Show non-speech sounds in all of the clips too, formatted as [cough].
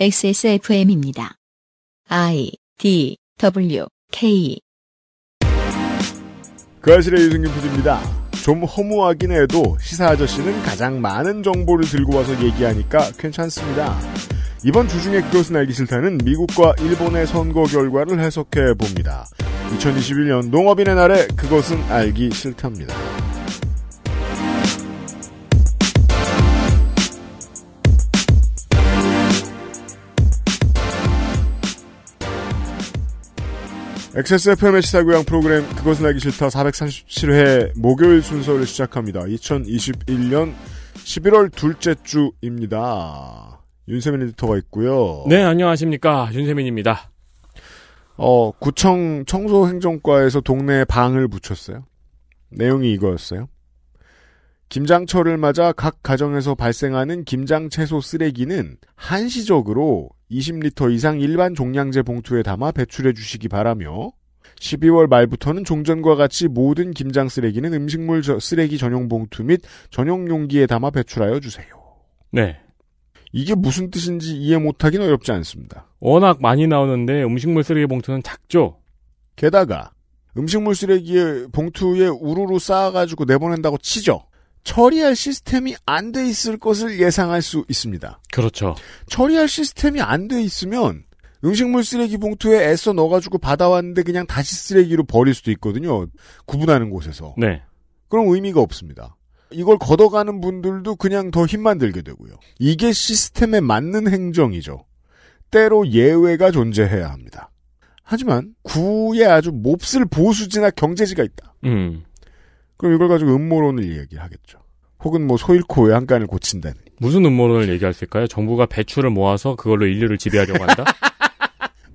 XSFM입니다. I D W K 그아실의 유승균 PD입니다. 좀 허무하긴 해도 시사 아저씨는 가장 많은 정보를 들고 와서 얘기하니까 괜찮습니다. 이번 주 중에 그것은 알기 싫다는 미국과 일본의 선거 결과를 해석해 봅니다. 2021년 농업인의 날에 그것은 알기 싫답니다. XSFM의 시사교양 프로그램 그것은 알기 싫다 437회 목요일 순서를 시작합니다. 2021년 11월 둘째 주입니다. 윤세민 에디터가 있고요. 네, 안녕하십니까. 윤세민입니다. 어, 구청 청소행정과에서 동네에 방을 붙였어요. 내용이 이거였어요. 김장철을 맞아 각 가정에서 발생하는 김장채소 쓰레기는 한시적으로 20리터 이상 일반 종량제 봉투에 담아 배출해 주시기 바라며 12월 말부터는 종전과 같이 모든 김장 쓰레기는 음식물 저, 쓰레기 전용 봉투 및 전용 용기에 담아 배출하여 주세요. 네. 이게 무슨 뜻인지 이해 못하긴 어렵지 않습니다. 워낙 많이 나오는데 음식물 쓰레기 봉투는 작죠. 게다가 음식물 쓰레기 봉투에 우르르 쌓아가지고 내보낸다고 치죠. 처리할 시스템이 안 돼 있을 것을 예상할 수 있습니다. 그렇죠. 처리할 시스템이 안 돼 있으면 음식물 쓰레기 봉투에 애써 넣어가지고 받아왔는데 그냥 다시 쓰레기로 버릴 수도 있거든요. 구분하는 곳에서. 네. 그럼 의미가 없습니다. 이걸 걷어가는 분들도 그냥 더 힘만 들게 되고요. 이게 시스템에 맞는 행정이죠. 때로 예외가 존재해야 합니다. 하지만 구에 아주 몹쓸 보수지나 경제지가 있다. 음. 그럼 이걸 가지고 음모론을 얘기하겠죠 혹은 뭐 소잃고 외양간을 고친다는 무슨 음모론을 얘기할 수 있을까요? 정부가 배추를 모아서 그걸로 인류를 지배하려고 한다? [laughs]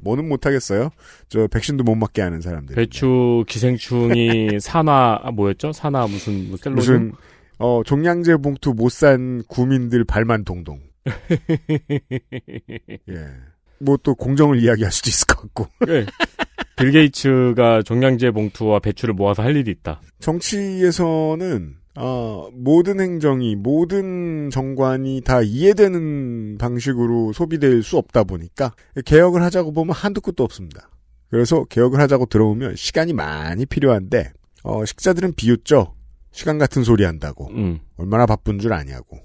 뭐는 못하겠어요. 저 백신도 못 맞게 하는 사람들. 배추 기생충이 [laughs] 산화 아, 뭐였죠? 산화 무슨 뭐 무슨 어 종량제 봉투 못 산 구민들 발만 동동. [laughs] 예. 뭐 또 공정을 이야기할 수도 있을 것 같고. 예. 빌 게이츠가 종량제 봉투와 배추를 모아서 할 일이 있다. 정치에서는 어, 모든 행정이 모든 정관이 다 이해되는 방식으로 소비될 수 없다 보니까 개혁을 하자고 보면 한두 끝도 없습니다. 그래서 개혁을 하자고 들어오면 시간이 많이 필요한데 어, 식자들은 비웃죠. 시간 같은 소리 한다고. 음. 얼마나 바쁜 줄 아냐고.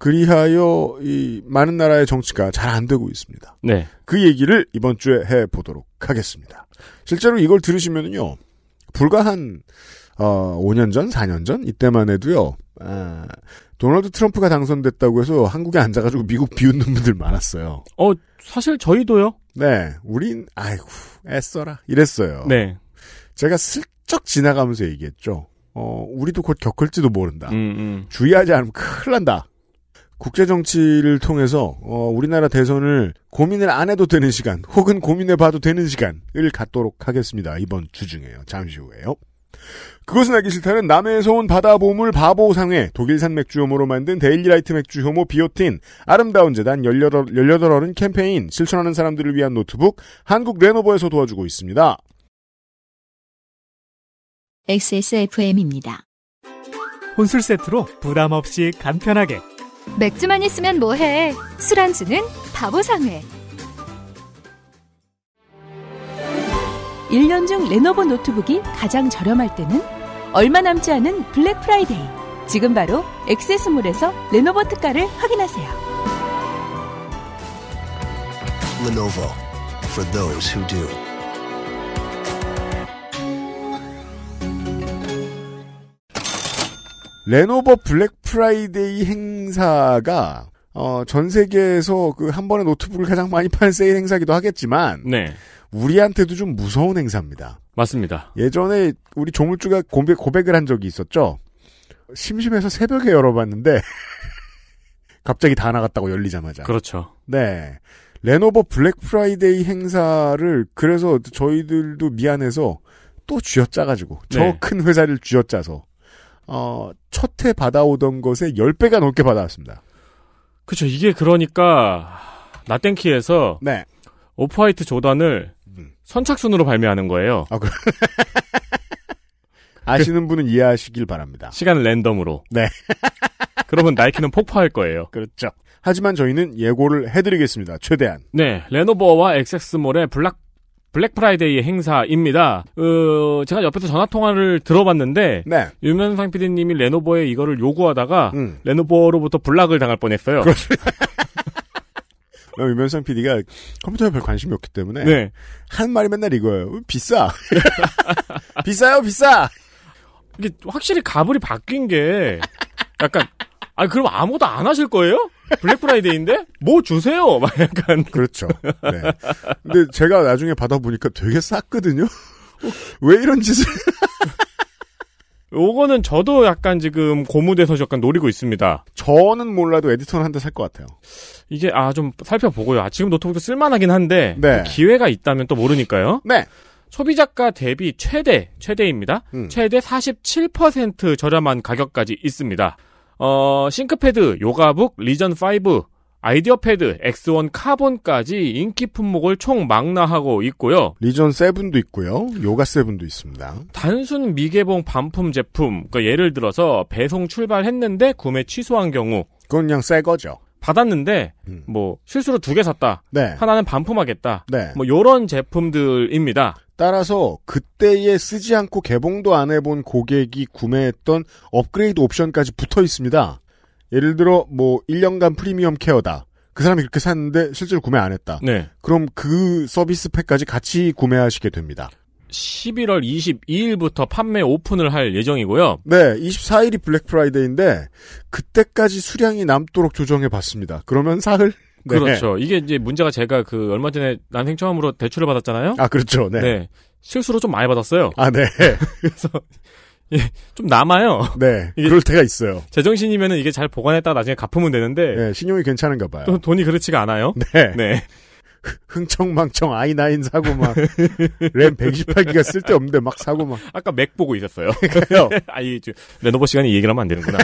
그리하여 이 많은 나라의 정치가 잘 안 되고 있습니다. 네. 그 얘기를 이번 주에 해 보도록 하겠습니다. 실제로 이걸 들으시면요 불과 한 어, 5년 전, 4년 전 이때만 해도요. 아, 도널드 트럼프가 당선됐다고 해서 한국에 앉아가지고 미국 비웃는 분들 많았어요. 어, 사실 저희도요. 네, 우린 아이고 애써라 이랬어요. 네. 제가 슬쩍 지나가면서 얘기했죠. 어, 우리도 곧 겪을지도 모른다. 음, 음. 주의하지 않으면 큰일 난다. 국제 정치를 통해서 어, 우리나라 대선을 고민을 안 해도 되는 시간, 혹은 고민해 봐도 되는 시간을 갖도록 하겠습니다. 이번 주 중에요. 잠시 후에요. 그것은 알기 싫다는 남해에서 온 바다 보물 바보상회, 독일산 맥주효모로 만든 데일리라이트 맥주효모 비오틴, 아름다운 재단 18, 18어른 캠페인, 실천하는 사람들을 위한 노트북, 한국 레노버에서 도와주고 있습니다. XSFM입니다. 혼술 세트로 부담 없이 간편하게 맥주만 있으면 뭐해? 술안주는 바보상회. 1년 중 레노버 노트북이 가장 저렴할 때는 얼마 남지 않은 블랙 프라이데이. 지금 바로 액세스몰에서 레노버 특가를 확인하세요. Lenovo for those who do. 레노버 블랙 프라이데이 행사가 어, 전 세계에서 그 한 번에 노트북을 가장 많이 파는 [laughs] 세일 행사기도 하겠지만 네. 우리한테도 좀 무서운 행사입니다. 맞습니다. 예전에 우리 조물주가 고백, 고백을 한 적이 있었죠. 심심해서 새벽에 열어봤는데 [laughs] 갑자기 다 나갔다고 열리자마자. 그렇죠. 네. 레노버 블랙 프라이데이 행사를 그래서 저희들도 미안해서 또 쥐어짜가지고 네. 저큰 회사를 쥐어짜서 어, 첫 해 받아오던 것의 10배가 넘게 받아왔습니다. 그쵸 이게 그러니까 나땡키에서 네. 오프화이트 조단을 음. 선착순으로 발매하는 거예요. 아, 그 [laughs] 아시는 분은 이해하시길 바랍니다. 시간 랜덤으로. 네. [laughs] 그러면 나이키는 폭파할 거예요. 그렇죠. 하지만 저희는 예고를 해드리겠습니다. 최대한. 네. 레노버와 엑세스몰의 블락 블랙 프라이데이 행사입니다. 어, 제가 옆에서 전화 통화를 들어봤는데 네. 유면상 PD님이 레노버에 이거를 요구하다가 음. 레노버로부터 블락을 당할 뻔했어요. [laughs] 유면상 PD가 컴퓨터에 별 관심이 없기 때문에 네. 한 말이 맨날 이거예요. 비싸. [laughs] 비싸요, 비싸. 이게 확실히 가불이 바뀐 게 약간 아 그럼 아무도 안 하실 거예요? 블랙 프라이데이인데? 뭐 주세요! [laughs] 막 약간. 그렇죠. 네. 근데 제가 나중에 받아보니까 되게 쌌거든요? [laughs] 왜 이런 짓을. 요거는 저도 약간 지금 고무돼서 약간 노리고 있습니다. 저는 몰라도 에디터는 한 대 살 것 같아요. 이게 아 좀 살펴보고요. 아, 지금 노트북도 쓸만하긴 한데 네. 그 기회가 있다면 또 모르니까요. 네. 소비자가 대비 최대 최대입니다. 음. 최대 47% 저렴한 가격까지 있습니다. 어, 싱크패드, 요가북, 리전5, 아이디어 패드, X1 카본까지 인기 품목을 총 망라하고 있고요. 리전 7도 있고요. 요가 7도 있습니다. 단순 미개봉 반품 제품, 그러니까 예를 들어서 배송 출발했는데 구매 취소한 경우. 그건 그냥 새 거죠. 받았는데 음. 뭐 실수로 두 개 샀다. 네. 하나는 반품하겠다. 네. 뭐 요런 제품들입니다. 따라서 그때에 쓰지 않고 개봉도 안 해본 고객이 구매했던 업그레이드 옵션까지 붙어 있습니다. 예를 들어 뭐 1년간 프리미엄 케어다. 그 사람이 그렇게 샀는데 실제로 구매 안 했다. 네. 그럼 그 서비스 팩까지 같이 구매하시게 됩니다. 11월 22일부터 판매 오픈을 할 예정이고요. 네, 24일이 블랙 프라이데이인데 그때까지 수량이 남도록 조정해 봤습니다. 그러면 사흘 네. 그렇죠. 이게 이제 문제가 제가 그 얼마 전에 난생 처음으로 대출을 받았잖아요. 아, 그렇죠. 네. 네. 실수로 좀 많이 받았어요. 아, 네. [laughs] 그래서 예, 좀 남아요. 네. [laughs] 그럴 때가 있어요. 제정신이면 이게 잘 보관했다가 나중에 갚으면 되는데. 네, 신용이 괜찮은가 봐요. 또 돈이 그렇지가 않아요. 네. 네. 흥청망청 i9 사고 막 램 128기가 쓸데없는데 막 사고 막 아까 맥 보고 있었어요. [laughs] [laughs] 아니 저, 레노버 시간이 얘기를 하면 안 되는구나.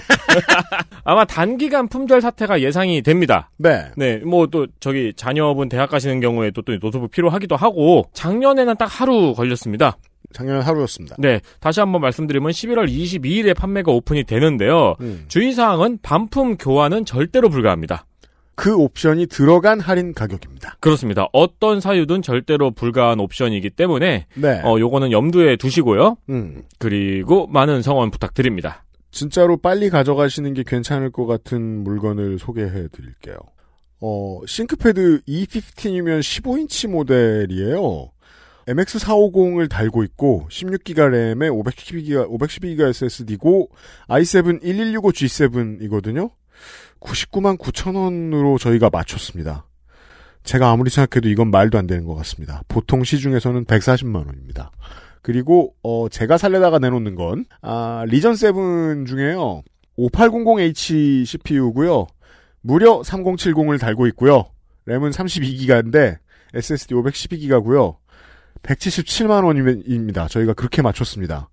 [laughs] 아마 단기간 품절 사태가 예상이 됩니다. 네. 네. 뭐 또 저기 자녀분 대학 가시는 경우에 또, 또 노트북 필요하기도 하고 작년에는 딱 하루 걸렸습니다. 작년 하루였습니다. 네. 다시 한번 말씀드리면 11월 22일에 판매가 오픈이 되는데요. 음. 주의사항은 반품 교환은 절대로 불가합니다. 그 옵션이 들어간 할인 가격입니다. 그렇습니다. 어떤 사유든 절대로 불가한 옵션이기 때문에 네. 어 요거는 염두에 두시고요. 음. 그리고 많은 성원 부탁드립니다. 진짜로 빨리 가져가시는 게 괜찮을 것 같은 물건을 소개해 드릴게요. 어, 싱크패드 E15이면 15인치 모델이에요. MX450을 달고 있고 16기가 램에 512기가 512기가 SSD고 i7 1165G7이거든요. 99만 9천 원으로 저희가 맞췄습니다. 제가 아무리 생각해도 이건 말도 안 되는 것 같습니다. 보통 시중에서는 140만 원입니다. 그리고 어 제가 살려다가 내놓는 건 아, 리전 세븐 중에요. 5800H CPU고요. 무려 3070을 달고 있고요. 램은 32기가인데 SSD 512기가고요. 177만 원입니다. 저희가 그렇게 맞췄습니다.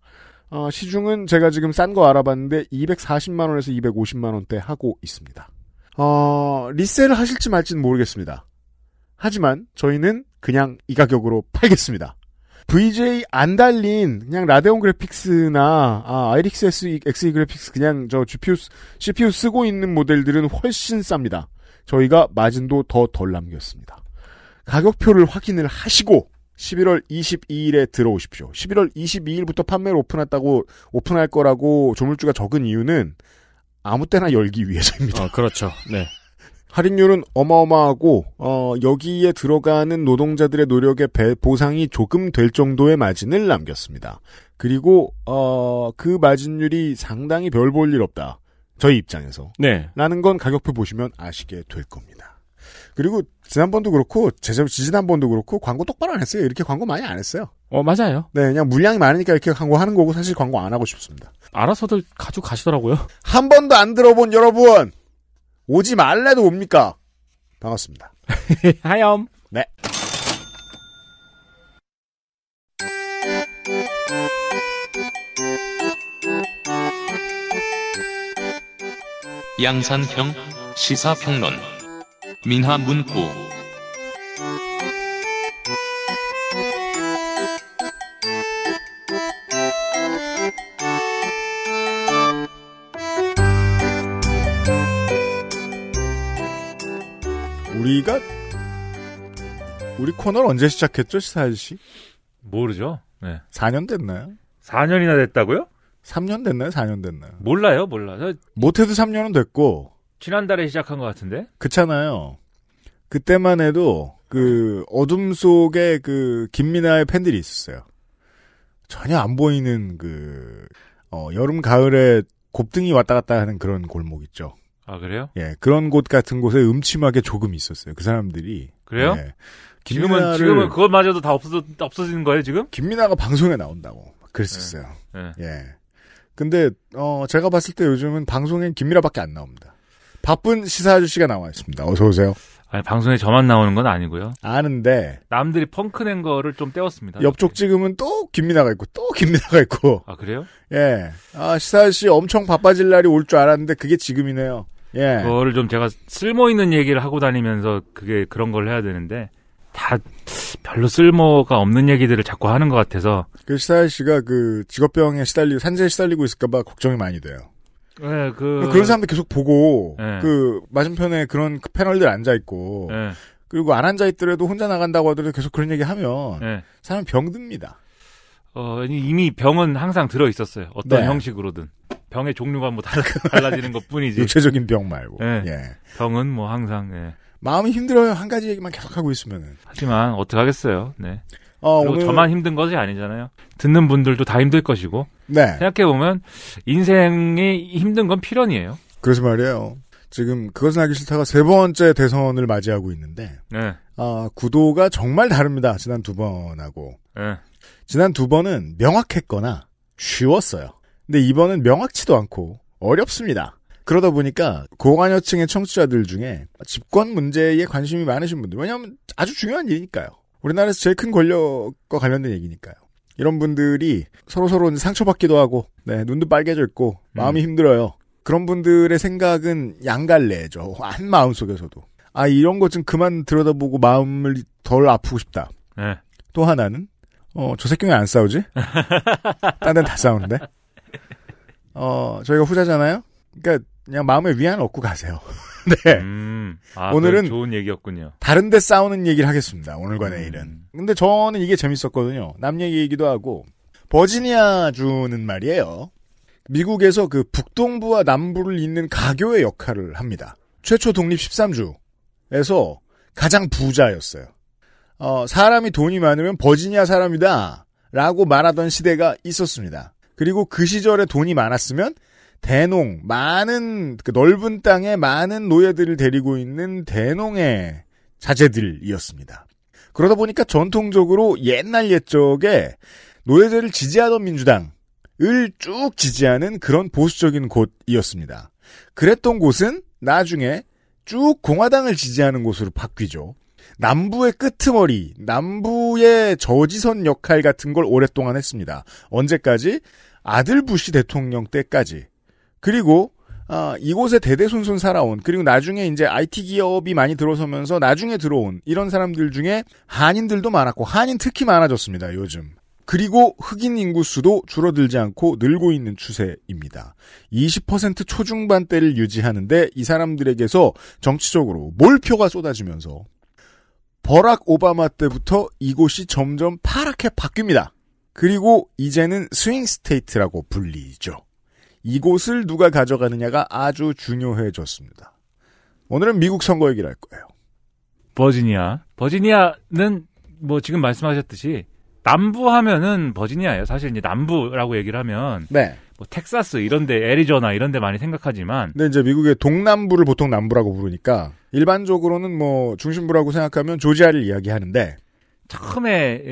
어, 시중은 제가 지금 싼 거 알아봤는데 240만 원에서 250만 원대 하고 있습니다. 어, 리셀을 하실지 말지는 모르겠습니다. 하지만 저희는 그냥 이 가격으로 팔겠습니다. VJ 안 달린 그냥 라데온 그래픽스나 아, IRX s XE 그래픽스 그냥 저 GPU, CPU 쓰고 있는 모델들은 훨씬 쌉니다. 저희가 마진도 더 덜 남겼습니다. 가격표를 확인을 하시고 11월 22일에 들어오십시오. 11월 22일부터 판매를 오픈했다고 오픈할 거라고 조물주가 적은 이유는 아무 때나 열기 위해서입니다. 어, 그렇죠. 네. [laughs] 할인율은 어마어마하고 어, 여기에 들어가는 노동자들의 노력의 보상이 조금 될 정도의 마진을 남겼습니다. 그리고 어, 그 마진율이 상당히 별 볼 일 없다. 저희 입장에서. 네. 라는 건 가격표 보시면 아시게 될 겁니다. 그리고 지난번도 그렇고 재점 지지난번도 그렇고 광고 똑바로 안 했어요. 이렇게 광고 많이 안 했어요. 어 맞아요. 네 그냥 물량이 많으니까 이렇게 광고 하는 거고 사실 광고 안 하고 싶습니다. 알아서들 가지고 가시더라고요. 한 번도 안 들어본 여러분 오지 말래도 옵니까? 반갑습니다. [laughs] 하염. 네. 양산형 시사평론. 민화문구 우리가 우리 코너를 언제 시작했죠, 시사일 씨? 모르죠. 네. 4년 됐나요? 4년이나 됐다고요? 3년 됐나요? 4년 됐나요? 몰라요, 몰라. 요 못해도 3년은 됐고 지난달에 시작한 것 같은데? 그렇잖아요. 그때만 해도 그 어둠 속에 그 김민아의 팬들이 있었어요. 전혀 안 보이는 그 어, 여름 가을에 곱등이 왔다 갔다 하는 그런 골목 있죠. 아 그래요? 예 그런 곳 같은 곳에 음침하게 조금 있었어요. 그 사람들이 그래요? 예, 김민아를, 지금은 지금은 그것마저도 다 없어져 없어지는 거예요 지금? 김민아가 방송에 나온다고 그랬었어요. 예. 예. 예. 근데 어 제가 봤을 때 요즘은 방송엔 김민아밖에 안 나옵니다. 바쁜 시사 아저씨가 나와 있습니다. 어서 오세요. 아니, 방송에 저만 나오는 건 아니고요. 아는데 남들이 펑크 낸 거를 좀 떼었습니다. 옆쪽 지금은 또 김민아가 있고 또 김민아가 있고. 아 그래요? 예. 아 시사 아저씨 엄청 바빠질 날이 올 줄 알았는데 그게 지금이네요. 예. 그거를 좀 제가 쓸모 있는 얘기를 하고 다니면서 그게 그런 걸 해야 되는데 다 별로 쓸모가 없는 얘기들을 자꾸 하는 것 같아서. 그 시사 아저 씨가 그 직업병에 시달리고 산재에 시달리고 있을까봐 걱정이 많이 돼요. 네, 그 그런 사람들 계속 보고 네. 그 맞은편에 그런 그 패널들 앉아 있고 네. 예. 그리고 안 앉아 있더라도 혼자 나간다고 하더라도 계속 그런 얘기 하면 네. 사람 병듭니다. 어, 이미 병은 항상 들어 있었어요. 어떤 네. 형식으로든 병의 종류가 뭐 달라, [laughs] 달라지는 것뿐이지. 육체적인 병 말고. 네. 예. 병은 뭐 항상. 예. 마음이 힘들어요. 한 가지 얘기만 계속 하고 있으면은. 하지만 어떡 하겠어요. 네. 어, 오늘... 저만 힘든 것이 아니잖아요. 듣는 분들도 다 힘들 것이고. 네. 생각해보면 인생이 힘든 건 필연이에요. 그래서 말이에요. 지금 그것은 하기 싫다가 세 번째 대선을 맞이하고 있는데 네. 아, 구도가 정말 다릅니다. 지난 두 번하고. 네. 지난 두 번은 명확했거나 쉬웠어요. 근데 이번은 명확치도 않고 어렵습니다. 그러다 보니까 고관여층의 청취자들 중에 집권 문제에 관심이 많으신 분들, 왜냐하면 아주 중요한 일이니까요. 우리나라에서 제일 큰 권력과 관련된 얘기니까요. 이런 분들이 서로서로 상처받기도 하고, 네, 눈도 빨개져 있고, 마음이 음. 힘들어요. 그런 분들의 생각은 양갈래죠. 한 마음 속에서도. 아, 이런 것 좀 그만 들여다보고 마음을 덜 아프고 싶다. 네. 또 하나는, 어, 저 새끼는 안 싸우지? [laughs] 딴 데는 다 싸우는데? 어, 저희가 후자잖아요? 그러니까 그냥 마음에 위안 얻고 가세요. [laughs] 네. 음, 아, 오늘은 좋은 얘기였군요. 다른데 싸우는 얘기를 하겠습니다. 오늘과 음. 내일은. 근데 저는 이게 재밌었거든요. 남 얘기이기도 하고 버지니아 주는 말이에요. 미국에서 그 북동부와 남부를 잇는 가교의 역할을 합니다. 최초 독립 13주에서 가장 부자였어요. 어, 사람이 돈이 많으면 버지니아 사람이다. 라고 말하던 시대가 있었습니다. 그리고 그 시절에 돈이 많았으면 대농 많은 그 넓은 땅에 많은 노예들을 데리고 있는 대농의 자제들이었습니다. 그러다 보니까 전통적으로 옛날 옛적에 노예제를 지지하던 민주당을 쭉 지지하는 그런 보수적인 곳이었습니다. 그랬던 곳은 나중에 쭉 공화당을 지지하는 곳으로 바뀌죠. 남부의 끄트머리, 남부의 저지선 역할 같은 걸 오랫동안 했습니다. 언제까지? 아들 부시 대통령 때까지. 그리고 아, 이곳에 대대손손 살아온 그리고 나중에 이제 IT 기업이 많이 들어서면서 나중에 들어온 이런 사람들 중에 한인들도 많았고 한인 특히 많아졌습니다 요즘 그리고 흑인 인구 수도 줄어들지 않고 늘고 있는 추세입니다. 20% 초중반대를 유지하는데 이 사람들에게서 정치적으로 몰표가 쏟아지면서 버락 오바마 때부터 이곳이 점점 파랗게 바뀝니다. 그리고 이제는 스윙 스테이트라고 불리죠. 이곳을 누가 가져가느냐가 아주 중요해졌습니다. 오늘은 미국 선거 얘기를 할 거예요. 버지니아. 버지니아는 뭐 지금 말씀하셨듯이 남부 하면은 버지니아예요. 사실 이제 남부라고 얘기를 하면 네. 뭐 텍사스 이런데 애리조나 이런데 많이 생각하지만 근데 이제 미국의 동남부를 보통 남부라고 부르니까 일반적으로는 뭐 중심부라고 생각하면 조지아를 이야기하는데 처음에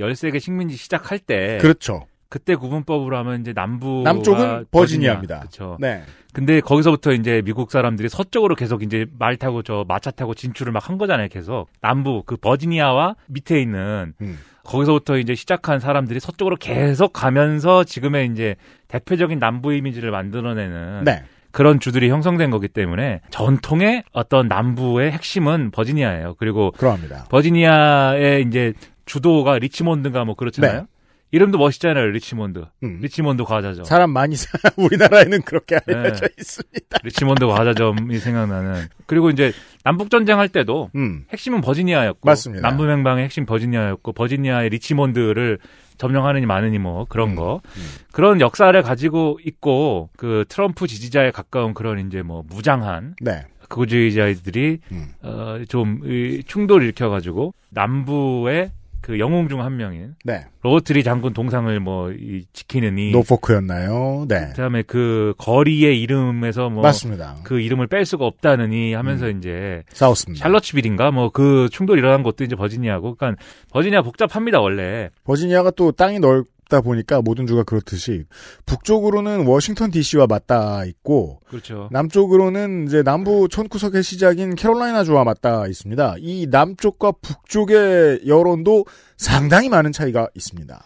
13개 식민지 시작할 때 그렇죠. 그때 구분법으로 하면 이제 남부 남쪽은 버지니아입니다. 그렇 네. 근데 거기서부터 이제 미국 사람들이 서쪽으로 계속 이제 말 타고 저 마차 타고 진출을 막 한 거잖아요. 계속 남부 그 버지니아와 밑에 있는 음. 거기서부터 이제 시작한 사람들이 서쪽으로 계속 가면서 지금의 이제 대표적인 남부 이미지를 만들어내는 네. 그런 주들이 형성된 거기 때문에 전통의 어떤 남부의 핵심은 버지니아예요. 그리고 그러합니다. 버지니아의 이제 주도가 리치몬드가 뭐 그렇잖아요. 네. 이름도 멋있잖아요, 리치몬드. 음. 리치몬드 과자점. 사람 많이 사, [laughs] 우리나라에는 그렇게 알려져 네. 있습니다. 리치몬드 과자점이 생각나는. 그리고 이제 남북전쟁 할 때도 음. 핵심은 버지니아였고. 맞습니다. 남부행방의 핵심 버지니아였고, 버지니아의 리치몬드를 점령하느니 마느니 뭐 그런 음. 거. 음. 그런 역사를 가지고 있고, 그 트럼프 지지자에 가까운 그런 이제 뭐 무장한. 네. 극우주의자들이 음. 어, 좀 이, 충돌을 일으켜가지고 남부의 그 영웅 중 한 명인 네. 로버트리 장군 동상을 뭐 이, 지키는 이 노포크였나요? 네. 그다음에 그 거리의 이름에서 뭐 맞습니다. 그 이름을 뺄 수가 없다느니 하면서 음. 이제 싸웠습니다. 샬럿츠빌인가 뭐 그 충돌 일어난 것도 이제 버지니아고 그러니까 버지니아 복잡합니다 원래. 버지니아가 또 땅이 넓 가다 보니까 모든 주가 그렇듯이 북쪽으로는 워싱턴 D.C.와 맞닿아 있고 그렇죠. 남쪽으로는 이제 남부 천구석의 시작인 캐롤라이나 주와 맞닿아 있습니다. 이 남쪽과 북쪽의 여론도 상당히 많은 차이가 있습니다.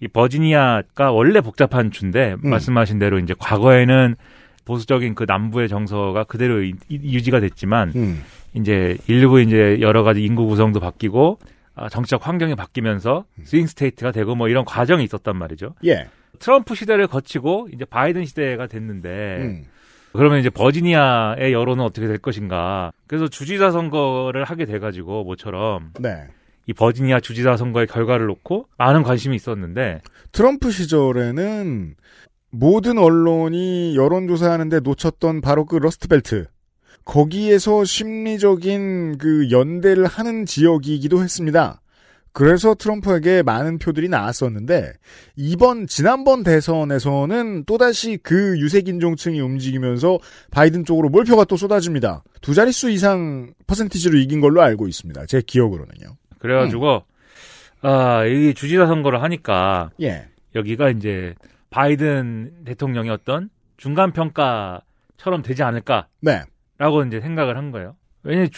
이 버지니아가 원래 복잡한 주인데 음. 말씀하신 대로 이제 과거에는 보수적인 그 남부의 정서가 그대로 유지가 됐지만 음. 이제 일부 이제 여러 가지 인구 구성도 바뀌고 아, 정치적 환경이 바뀌면서 스윙 스테이트가 되고 뭐 이런 과정이 있었단 말이죠. 예. 트럼프 시대를 거치고 이제 바이든 시대가 됐는데 음. 그러면 이제 버지니아의 여론은 어떻게 될 것인가. 그래서 주지사 선거를 하게 돼가지고 모처럼 네. 이 버지니아 주지사 선거의 결과를 놓고 많은 관심이 있었는데 트럼프 시절에는 모든 언론이 여론조사하는데 놓쳤던 바로 그 러스트벨트 거기에서 심리적인 그 연대를 하는 지역이기도 했습니다. 그래서 트럼프에게 많은 표들이 나왔었는데 이번 지난번 대선에서는 또다시 그 유색 인종층이 움직이면서 바이든 쪽으로 몰표가 또 쏟아집니다. 두 자릿수 이상 퍼센티지로 이긴 걸로 알고 있습니다. 제 기억으로는요. 그래가지고 음. 아, 아이 주지사 선거를 하니까 예. 여기가 이제 바이든 대통령이 어떤 중간 평가처럼 되지 않을까? 네. 라고 이제 생각을 한 거예요. 왜냐면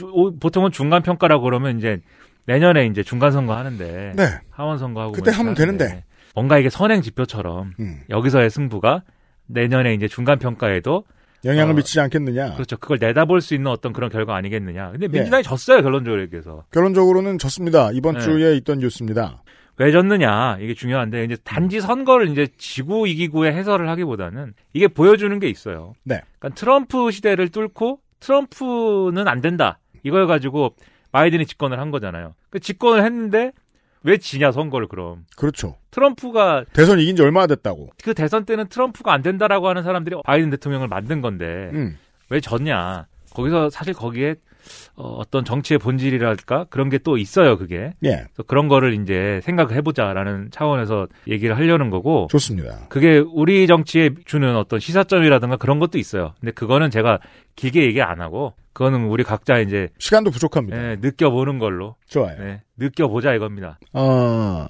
보통은 중간 평가라고 그러면 이제 내년에 이제 중간 선거 하는데 네. 하원 선거하고 그때 하면 그러니까. 되는데 네. 뭔가 이게 선행 지표처럼 음. 여기서의 승부가 내년에 이제 중간 평가에도 영향을 어, 미치지 않겠느냐. 그렇죠. 그걸 내다볼 수 있는 어떤 그런 결과 아니겠느냐. 근데 네. 민주당이 네. 졌어요 결론적으로 얘기해서. 결론적으로는 졌습니다. 이번 네. 주에 있던 뉴스입니다. 왜 졌느냐 이게 중요한데 이제 단지 선거를 이제 지구 이기구의 해설을 하기보다는 이게 보여주는 게 있어요. 네. 그러니까 트럼프 시대를 뚫고 트럼프는 안 된다. 이걸 가지고 바이든이 집권을 한 거잖아요. 그 집권을 했는데 왜 지냐 선거를 그럼? 그렇죠. 트럼프가 대선 이긴 지 얼마 나 됐다고. 그 대선 때는 트럼프가 안 된다라고 하는 사람들이 바이든 대통령을 만든 건데 음. 왜 졌냐? 거기서 사실 거기에 어, 어떤 정치의 본질이랄까 그런 게 또 있어요 그게. 예. 그런 거를 이제 생각을 해보자라는 차원에서 얘기를 하려는 거고. 좋습니다. 그게 우리 정치에 주는 어떤 시사점이라든가 그런 것도 있어요. 근데 그거는 제가 길게 얘기 안 하고 그거는 우리 각자 이제 시간도 부족합니다. 예, 느껴보는 걸로. 좋아요. 예, 느껴보자 이겁니다. 어,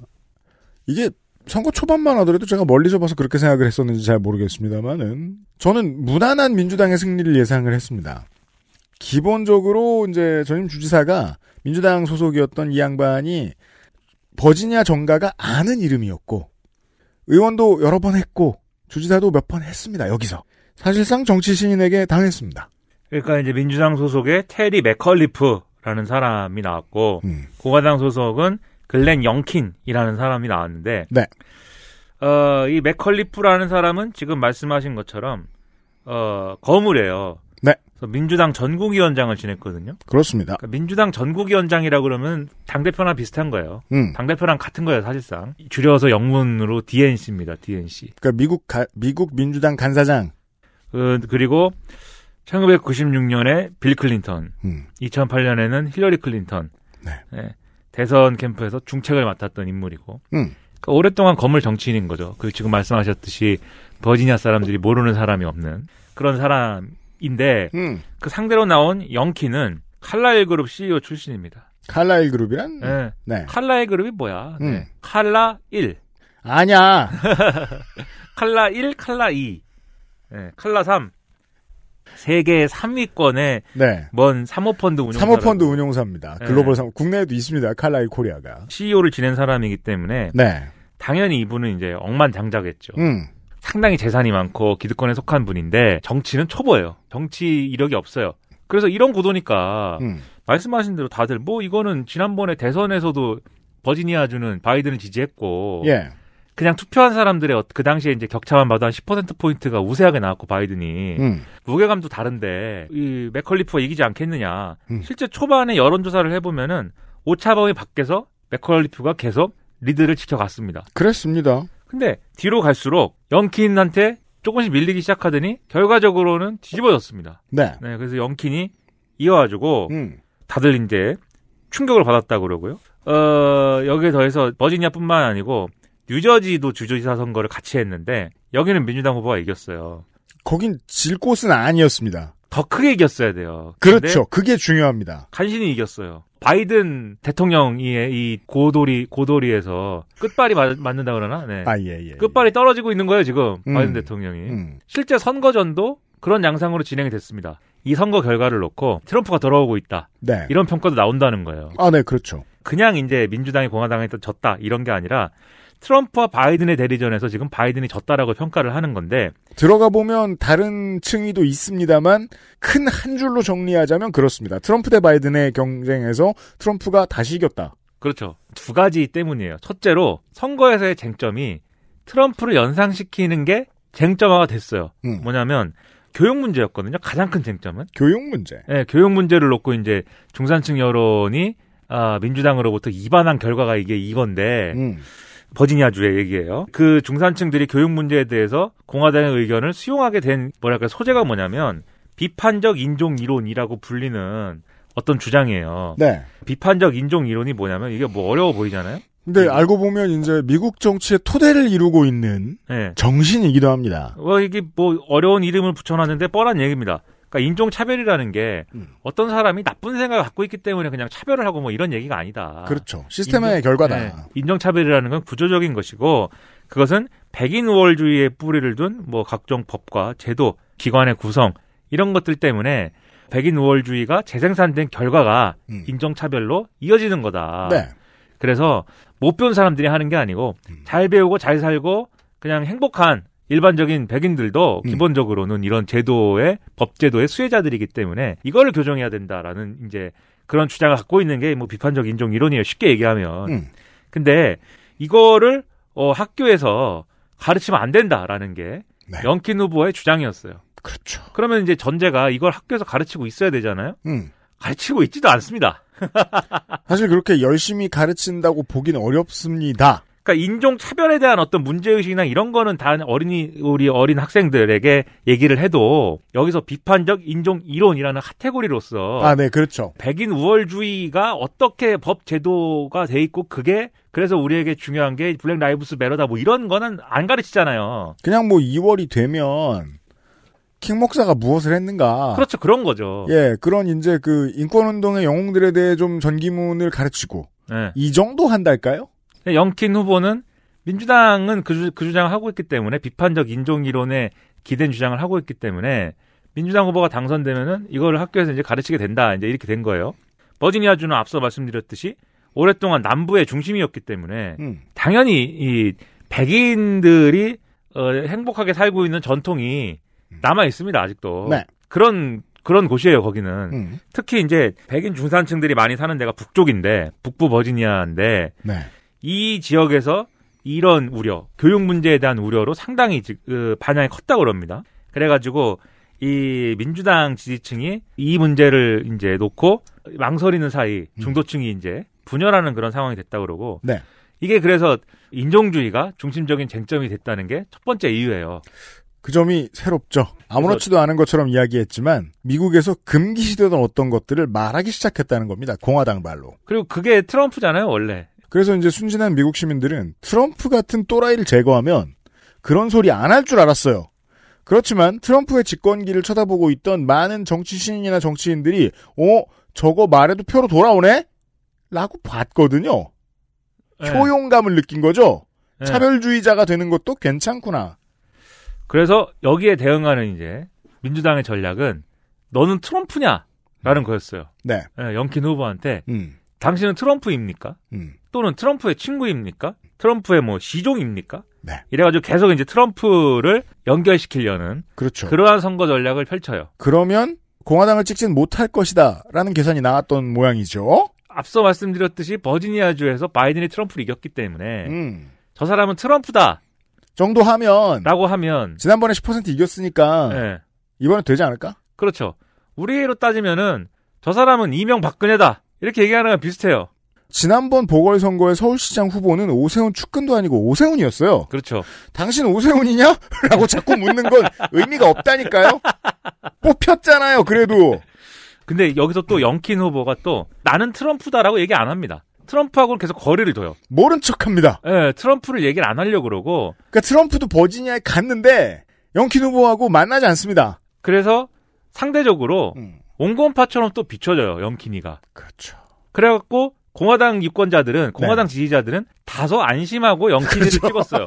이게 선거 초반만 하더라도 제가 멀리서 봐서 그렇게 생각을 했었는지 잘 모르겠습니다만은 저는 무난한 민주당의 승리를 예상을 했습니다. 기본적으로 이제 전임 주지사가 민주당 소속이었던 이 양반이 버지니아 정가가 아는 이름이었고 의원도 여러 번 했고 주지사도 몇 번 했습니다. 여기서 사실상 정치 신인에게 당했습니다. 그러니까 이제 민주당 소속의 테리 맥컬리프라는 사람이 나왔고 음. 공화당 소속은 글렌 영킨이라는 사람이 나왔는데 네. 어, 이 맥컬리프라는 사람은 지금 말씀하신 것처럼 어, 거물이에요. 민주당 전국위원장을 지냈거든요. 그렇습니다. 그러니까 민주당 전국위원장이라 고 그러면 당대표나 비슷한 거예요. 음. 당대표랑 같은 거예요, 사실상. 줄여서 영문으로 DNC입니다, DNC. 그러니까 미국, 가, 미국 민주당 간사장. 그, 그리고 1996년에 빌 클린턴, 음. 2008년에는 힐러리 클린턴. 네. 네. 대선 캠프에서 중책을 맡았던 인물이고. 음. 그러니까 오랫동안 건물 정치인인 거죠. 그 지금 말씀하셨듯이 버지니아 사람들이 모르는 사람이 없는 그런 사람 그룹인데 음. 그 상대로 나온 영키는 칼라일 그룹 CEO 출신입니다. 칼라일 그룹이란? 네. 네. 칼라일 그룹이 뭐야? 네. 음. [laughs] 네. 칼라 1. 아니야. 칼라 1, 칼라 2. 네, 칼라 3. 세계 3위권에 네. 먼 사모펀드 운용사. 사모펀드 운용사입니다. 네. 글로벌 사모, 국내에도 있습니다. 칼라일 코리아가. CEO를 지낸 사람이기 때문에. 네. 당연히 이분은 이제 억만장자겠죠. 음. 상당히 재산이 많고 기득권에 속한 분인데 정치는 초보예요. 정치 이력이 없어요. 그래서 이런 구도니까 음. 말씀하신 대로 다들 뭐 이거는 지난번에 대선에서도 버지니아주는 바이든을 지지했고 예. 그냥 투표한 사람들의 어- 그 당시에 이제 격차만 봐도 한10% 포인트가 우세하게 나왔고 바이든이 음. 무게감도 다른데 이 맥컬리프가 이기지 않겠느냐. 음. 실제 초반에 여론 조사를 해보면은 오차범위 밖에서 맥컬리프가 계속 리드를 지켜갔습니다. 그랬습니다. 근데 뒤로 갈수록 영킨한테 조금씩 밀리기 시작하더니 결과적으로는 뒤집어졌습니다. 네. 네 그래서 영킨이 이어가지고 음. 다들 이제 충격을 받았다 그러고요. 어, 여기에 더해서 버지니아뿐만 아니고 뉴저지도 주지사 선거를 같이 했는데 여기는 민주당 후보가 이겼어요. 거긴 질 곳은 아니었습니다. 더 크게 이겼어야 돼요. 그렇죠. 그게 중요합니다. 간신히 이겼어요. 바이든 대통령의 이 고도리 고도리에서 끝발이 맞, 는다 그러나 네. 아, 예, 예, 예, 끝발이 떨어지고 있는 거예요 지금 음, 바이든 대통령이 음. 실제 선거전도 그런 양상으로 진행이 됐습니다. 이 선거 결과를 놓고 트럼프가 돌아오고 있다. 네. 이런 평가도 나온다는 거예요. 아, 네, 그렇죠. 그냥 이제 민주당이 공화당에 졌다 이런 게 아니라 트럼프와 바이든의 대리전에서 지금 바이든이 졌다라고 평가를 하는 건데 들어가 보면 다른 층위도 있습니다만 큰 한 줄로 정리하자면 그렇습니다. 트럼프 대 바이든의 경쟁에서 트럼프가 다시 이겼다. 그렇죠. 두 가지 때문이에요. 첫째로 선거에서의 쟁점이 트럼프를 연상시키는 게 쟁점화가 됐어요. 음. 뭐냐면 교육 문제였거든요. 가장 큰 쟁점은 교육 문제. 네, 교육 문제를 놓고 이제 중산층 여론이 아, 민주당으로부터 이반한 결과가 이게 이건데 음. 버지니아주의 얘기예요. 그 중산층들이 교육 문제에 대해서 공화당의 의견을 수용하게 된 뭐랄까 소재가 뭐냐면 비판적 인종 이론이라고 불리는 어떤 주장이에요. 네. 비판적 인종 이론이 뭐냐면 이게 뭐 어려워 보이잖아요. 근데 음. 알고 보면 이제 미국 정치의 토대를 이루고 있는 네. 정신이기도 합니다. 어, 이게 뭐 어려운 이름을 붙여놨는데 뻔한 얘기입니다. 그러니까 인종 차별이라는 게 음. 어떤 사람이 나쁜 생각을 갖고 있기 때문에 그냥 차별을 하고 뭐 이런 얘기가 아니다. 그렇죠. 시스템의 인종, 결과다. 네, 인종 차별이라는 건 구조적인 것이고 그것은 백인 우월주의의 뿌리를 둔 뭐 각종 법과 제도, 기관의 구성 이런 것들 때문에 백인 우월주의가 재생산된 결과가 음. 인종 차별로 이어지는 거다. 네. 그래서 못 배운 사람들이 하는 게 아니고 음. 잘 배우고 잘 살고 그냥 행복한 일반적인 백인들도 음. 기본적으로는 이런 제도의 법제도의 수혜자들이기 때문에 이거를 교정해야 된다라는 이제 그런 주장을 갖고 있는 게 뭐 비판적 인종 이론이에요. 쉽게 얘기하면. 음. 근데 이거를 어 학교에서 가르치면 안 된다라는 게 네. 영킨 후보의 주장이었어요. 그렇죠. 그러면 이제 전제가 이걸 학교에서 가르치고 있어야 되잖아요. 음. 가르치고 있지도 않습니다. [laughs] 사실 그렇게 열심히 가르친다고 보기는 어렵습니다. 그러니까 인종 차별에 대한 어떤 문제 의식이나 이런 거는 다른 어린이 우리 어린 학생들에게 얘기를 해도 여기서 비판적 인종 이론이라는 카테고리로서 아, 네, 그렇죠. 백인 우월주의가 어떻게 법 제도가 돼 있고 그게 그래서 우리에게 중요한 게 블랙 라이브스 메러다 뭐 이런 거는 안 가르치잖아요. 그냥 뭐 2월이 되면 킹 목사가 무엇을 했는가. 그렇죠. 그런 거죠. 예, 그런 이제 그 인권운동의 영웅들에 대해 좀 전기문을 가르치고. 네. 이 정도 한달까요? 네, 영킨 후보는 민주당은 그, 주, 그 주장을 하고 있기 때문에 비판적 인종 이론에 기댄 주장을 하고 있기 때문에 민주당 후보가 당선되면은 이걸 학교에서 이제 가르치게 된다 이제 이렇게 된 거예요. 버지니아주는 앞서 말씀드렸듯이 오랫동안 남부의 중심이었기 때문에 음. 당연히 이 백인들이 어, 행복하게 살고 있는 전통이 음. 남아 있습니다 아직도 네. 그런 그런 곳이에요 거기는 음. 특히 이제 백인 중산층들이 많이 사는 데가 북쪽인데 북부 버지니아인데 네. 이 지역에서 이런 우려, 교육 문제에 대한 우려로 상당히 그 반향이 컸다고 그럽니다. 그래가지고 이 민주당 지지층이 이 문제를 이제 놓고 망설이는 사이 음. 중도층이 이제 분열하는 그런 상황이 됐다 고 그러고 네. 이게 그래서 인종주의가 중심적인 쟁점이 됐다는 게 첫 번째 이유예요. 그 점이 새롭죠. 아무렇지도 않은 것처럼 이야기했지만 미국에서 금기시되던 어떤 것들을 말하기 시작했다는 겁니다. 공화당 발로. 그리고 그게 트럼프잖아요, 원래. 그래서 이제 순진한 미국 시민들은 트럼프 같은 또라이를 제거하면 그런 소리 안 할 줄 알았어요. 그렇지만 트럼프의 집권기를 쳐다보고 있던 많은 정치 신인이나 정치인들이 어 저거 말해도 표로 돌아오네? 라고 봤거든요. 네. 예. 효용감을 느낀 거죠. 네. 차별주의자가 되는 것도 괜찮구나. 그래서 여기에 대응하는 이제 민주당의 전략은 너는 트럼프냐? 라는 거였어요. 네. 네 영킨 후보한테 음. 당신은 트럼프입니까? 음. 또는 트럼프의 친구입니까? 트럼프의 뭐 시종입니까? 네. 이래가지고 계속 이제 트럼프를 연결시키려는 그렇죠. 그러한 선거 전략을 펼쳐요. 그러면 공화당을 찍진 못할 것이다라는 계산이 나왔던 모양이죠. 앞서 말씀드렸듯이 버지니아주에서 바이든이 트럼프를 이겼기 때문에 음. 저 사람은 트럼프다 정도 하면 라고 하면 지난번에 10% 이겼으니까 네. 이번에 되지 않을까? 그렇죠. 우리로 따지면은 저 사람은 이명 박근혜다 이렇게 얘기하는 건 비슷해요. 지난번 보궐선거에 서울시장 후보는 오세훈 축근도 아니고 오세훈이었어요. 그렇죠. 당신 오세훈이냐? [laughs] 라고 자꾸 묻는 건 의미가 없다니까요? 뽑혔잖아요, 그래도. 근데 여기서 또 영킨 후보가 또 나는 트럼프다라고 얘기 안 합니다. 트럼프하고는 계속 거리를 둬요. 모른 척 합니다. 예, 트럼프를 얘기를 안 하려고 그러고. 그니까 트럼프도 버지니아에 갔는데 영킨 후보하고 만나지 않습니다. 그래서 상대적으로 음. 온건파처럼 또 비춰져요, 영킨이가. 그렇죠. 그래갖고 공화당 유권자들은 네. 공화당 네. 지지자들은 다소 안심하고 영티를 그렇죠. 찍었어요.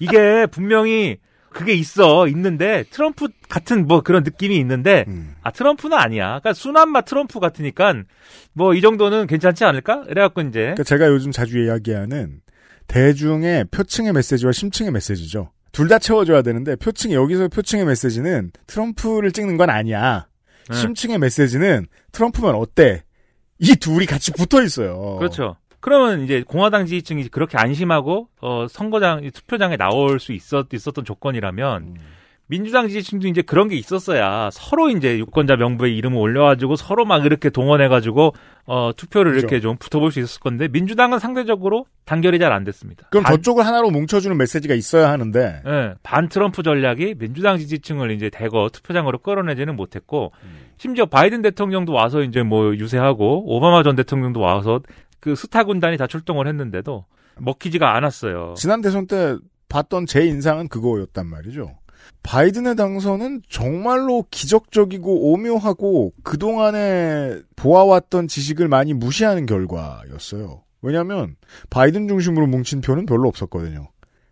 이게 분명히 그게 있어 있는데 트럼프 같은 뭐 그런 느낌이 있는데 음. 아 트럼프는 아니야. 그러니까 순한마 트럼프 같으니까 뭐 이 정도는 괜찮지 않을까? 그래갖고 이제 그러니까 제가 요즘 자주 이야기하는 대중의 표층의 메시지와 심층의 메시지죠. 둘 다 채워줘야 되는데 표층이 여기서 표층의 메시지는 트럼프를 찍는 건 아니야. 네. 심층의 메시지는 트럼프면 어때? 이 둘이 같이 붙어 있어요. 그렇죠. 그러면 이제 공화당 지지층이 그렇게 안심하고 어 선거장 투표장에 나올 수 있었 있었던 조건이라면 음. 민주당 지지층도 이제 그런 게 있었어야 서로 이제 유권자 명부에 이름을 올려가지고 서로 막 이렇게 동원해가지고 어 투표를 그렇죠. 이렇게 좀 붙어볼 수 있었을 건데 민주당은 상대적으로 단결이 잘 안 됐습니다. 그럼 반, 저쪽을 하나로 뭉쳐주는 메시지가 있어야 하는데 네, 반 트럼프 전략이 민주당 지지층을 이제 대거 투표장으로 끌어내지는 못했고 음. 심지어 바이든 대통령도 와서 이제 뭐 유세하고 오바마 전 대통령도 와서 그 스타 군단이 다 출동을 했는데도 먹히지가 않았어요. 지난 대선 때 봤던 제 인상은 그거였단 말이죠. 바이든의 당선은 정말로 기적적이고 오묘하고 그동안에 보아왔던 지식을 많이 무시하는 결과였어요. 왜냐하면 바이든 중심으로 뭉친 표는 별로 없었거든요.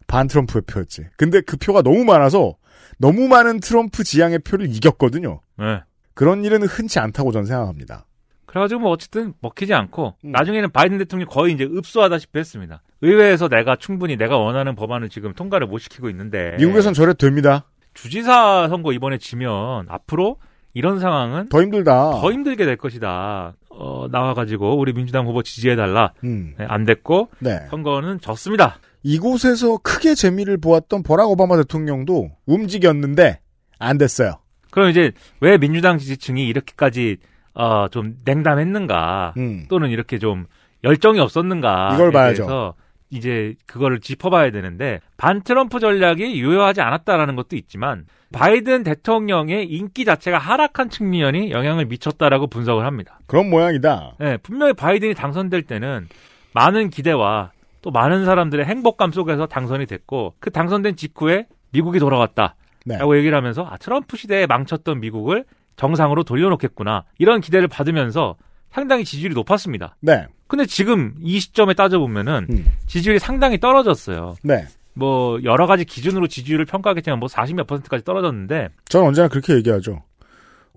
반 트럼프의 표였지. 근데 그 표가 너무 많아서 너무 많은 트럼프 지향의 표를 이겼거든요. 네. 그런 일은 흔치 않다고 저는 생각합니다. 그래가지고 뭐 어쨌든 먹히지 않고 음. 나중에는 바이든 대통령이 거의 이제 읍소하다시피 했습니다. 의회에서 내가 충분히 내가 원하는 법안을 지금 통과를 못 시키고 있는데 미국에선 저래도 됩니다. 주지사 선거 이번에 지면 앞으로 이런 상황은 더 힘들다. 더 힘들게 될 것이다. 어, 나와가지고 우리 민주당 후보 지지해달라. 음. 네, 안 됐고 네. 선거는 졌습니다. 이곳에서 크게 재미를 보았던 버락 오바마 대통령도 움직였는데 안 됐어요. 그럼 이제 왜 민주당 지지층이 이렇게까지 어, 좀 냉담했는가 음. 또는 이렇게 좀 열정이 없었는가 이걸 봐야죠. 이제 그거를 짚어봐야 되는데 반 트럼프 전략이 유효하지 않았다라는 것도 있지만 바이든 대통령의 인기 자체가 하락한 측면이 영향을 미쳤다라고 분석을 합니다. 그런 모양이다. 네, 분명히 바이든이 당선될 때는 많은 기대와 또 많은 사람들의 행복감 속에서 당선이 됐고 그 당선된 직후에 미국이 돌아왔다라고 네. 얘기를 하면서 아 트럼프 시대에 망쳤던 미국을 정상으로 돌려놓겠구나 이런 기대를 받으면서 상당히 지지율이 높았습니다. 네. 근데 지금 이 시점에 따져보면은 음. 지지율이 상당히 떨어졌어요. 네. 뭐 여러 가지 기준으로 지지율을 평가하겠지만 뭐 40 몇 퍼센트까지 떨어졌는데 저는 언제나 그렇게 얘기하죠.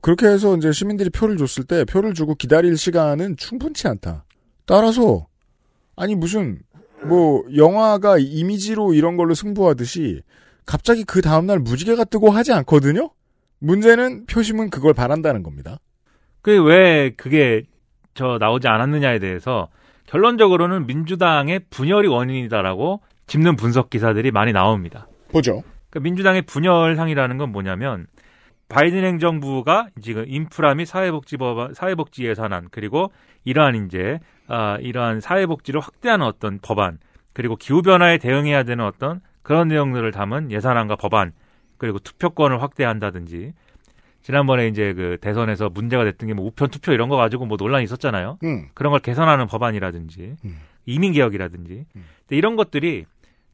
그렇게 해서 이제 시민들이 표를 줬을 때 표를 주고 기다릴 시간은 충분치 않다. 따라서 아니 무슨 뭐 영화가 이미지로 이런 걸로 승부하듯이 갑자기 그 다음날 무지개가 뜨고 하지 않거든요. 문제는 표심은 그걸 바란다는 겁니다. 그게왜 그게 저 나오지 않았느냐에 대해서 결론적으로는 민주당의 분열이 원인이다라고 짚는 분석 기사들이 많이 나옵니다. 보죠. 그러니까 민주당의 분열상이라는 건 뭐냐면 바이든 행정부가 지금 인프라 및 사회복지 법 사회복지 예산안 그리고 이러한 이제 아, 이러한 사회복지를 확대하는 어떤 법안 그리고 기후 변화에 대응해야 되는 어떤 그런 내용들을 담은 예산안과 법안 그리고 투표권을 확대한다든지 지난번에 이제 그 대선에서 문제가 됐던 게 뭐 우편 투표 이런 거 가지고 뭐 논란이 있었잖아요. 음. 그런 걸 개선하는 법안이라든지 음. 이민 개혁이라든지 음. 이런 것들이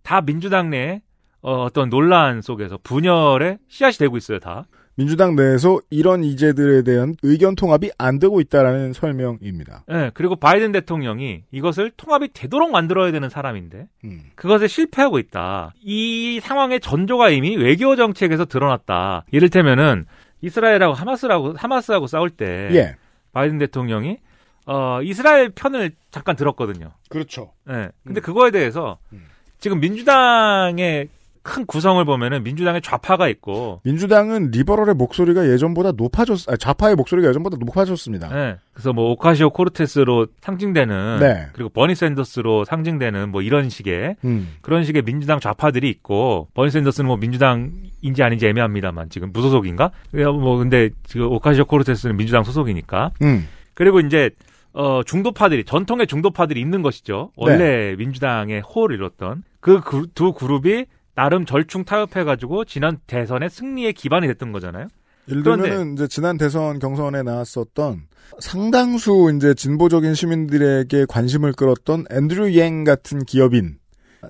다 민주당 내에 어, 어떤 논란 속에서 분열의 씨앗이 되고 있어요, 다. 민주당 내에서 이런 이제들에 대한 의견 통합이 안 되고 있다라는 설명입니다. 네, 그리고 바이든 대통령이 이것을 통합이 되도록 만들어야 되는 사람인데 음. 그것에 실패하고 있다. 이 상황의 전조가 이미 외교 정책에서 드러났다. 이를테면은 이스라엘하고 하마스라고 하마스하고 싸울 때 예. 바이든 대통령이 어, 이스라엘 편을 잠깐 들었거든요. 그렇죠. 예. 근데 음. 그거에 대해서 음. 지금 민주당의 큰 구성을 보면은 민주당의 좌파가 있고 민주당은 리버럴의 목소리가 예전보다 높아졌 아 좌파의 목소리가 예전보다 높아졌습니다. 네. 그래서 뭐 오카시오 코르테스로 상징되는 네. 그리고 버니 샌더스로 상징되는 뭐 이런 식의 음. 그런 식의 민주당 좌파들이 있고 버니 샌더스는 뭐 민주당인지 아닌지 애매합니다만 지금 무소속인가? 뭐 근데 지금 오카시오 코르테스는 민주당 소속이니까. 음. 그리고 이제 어, 중도파들이, 전통의 중도파들이 있는 것이죠. 원래 네. 민주당의 호를 이뤘던그 두 그룹이 나름 절충 타협해가지고 지난 대선의 승리의 기반이 됐던 거잖아요. 예를 들면은 이제 지난 대선 경선에 나왔었던 상당수 이제 진보적인 시민들에게 관심을 끌었던 앤드류 양 같은 기업인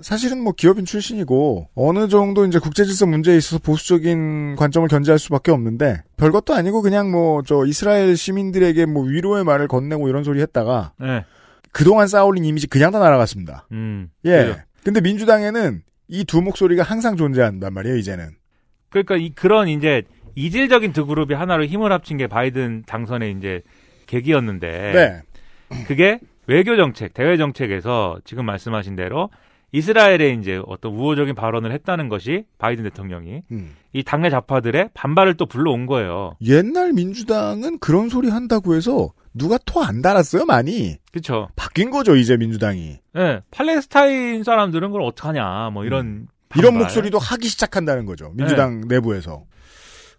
사실은 뭐 기업인 출신이고 어느 정도 이제 국제 질서 문제에 있어서 보수적인 관점을 견제할 수밖에 없는데 별것도 아니고 그냥 뭐 저 이스라엘 시민들에게 뭐 위로의 말을 건네고 이런 소리 했다가 네. 그동안 쌓아올린 이미지 그냥 다 날아갔습니다. 음, 예. 그죠. 근데 민주당에는 이두 목소리가 항상 존재한단 말이에요, 이제는. 그러니까 이, 그런 이제 이질적인 두 그룹이 하나로 힘을 합친 게 바이든 당선의 이제 계기였는데 네. 그게 외교 정책, 대외 정책에서 지금 말씀하신 대로 이스라엘에 이제 어떤 우호적인 발언을 했다는 것이 바이든 대통령이 음. 이 당내 좌파들의 반발을 또 불러온 거예요. 옛날 민주당은 그런 소리 한다고 해서 누가 토 안 달았어요 많이. 그렇 바뀐 거죠 이제 민주당이. 예, 네, 팔레스타인 사람들은 그걸 어떡하냐 뭐 이런 음. 이런 목소리도 하기 시작한다는 거죠 민주당 네. 내부에서.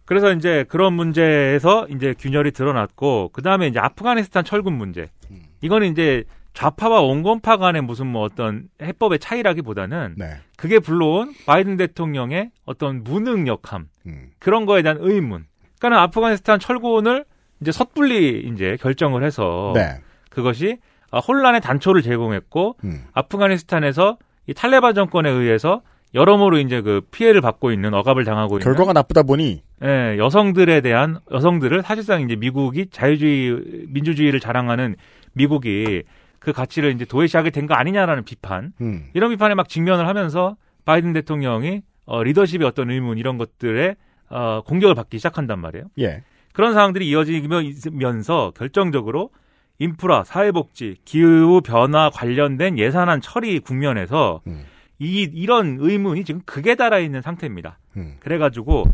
그래서 이제 그런 문제에서 이제 균열이 드러났고 그 다음에 이제 아프가니스탄 철군 문제. 음. 이거는 이제 좌파와 온건파 간의 무슨 뭐 어떤 해법의 차이라기보다는 네. 그게 불러온 바이든 대통령의 어떤 무능력함 음. 그런 거에 대한 의문. 그러니까는 아프가니스탄 철군을 이제 섣불리 이제 결정을 해서 네. 그것이 아, 혼란의 단초를 제공했고 음. 아프가니스탄에서 이 탈레반 정권에 의해서 여러모로 이제 그 피해를 받고 있는 억압을 당하고 있는 결과가 나쁘다 보니 예, 여성들에 대한 여성들을 사실상 이제 미국이 자유주의 민주주의를 자랑하는 미국이 그 가치를 이제 도외시하게 된 거 아니냐라는 비판 음. 이런 비판에 막 직면을 하면서 바이든 대통령이 어, 리더십의 어떤 의문 이런 것들에 어, 공격을 받기 시작한단 말이에요. 예. 그런 상황들이 이어지면서 결정적으로 인프라, 사회복지, 기후 변화 관련된 예산안 처리 국면에서 음. 이 이런 의문이 지금 극에 달아 있는 상태입니다. 음. 그래가지고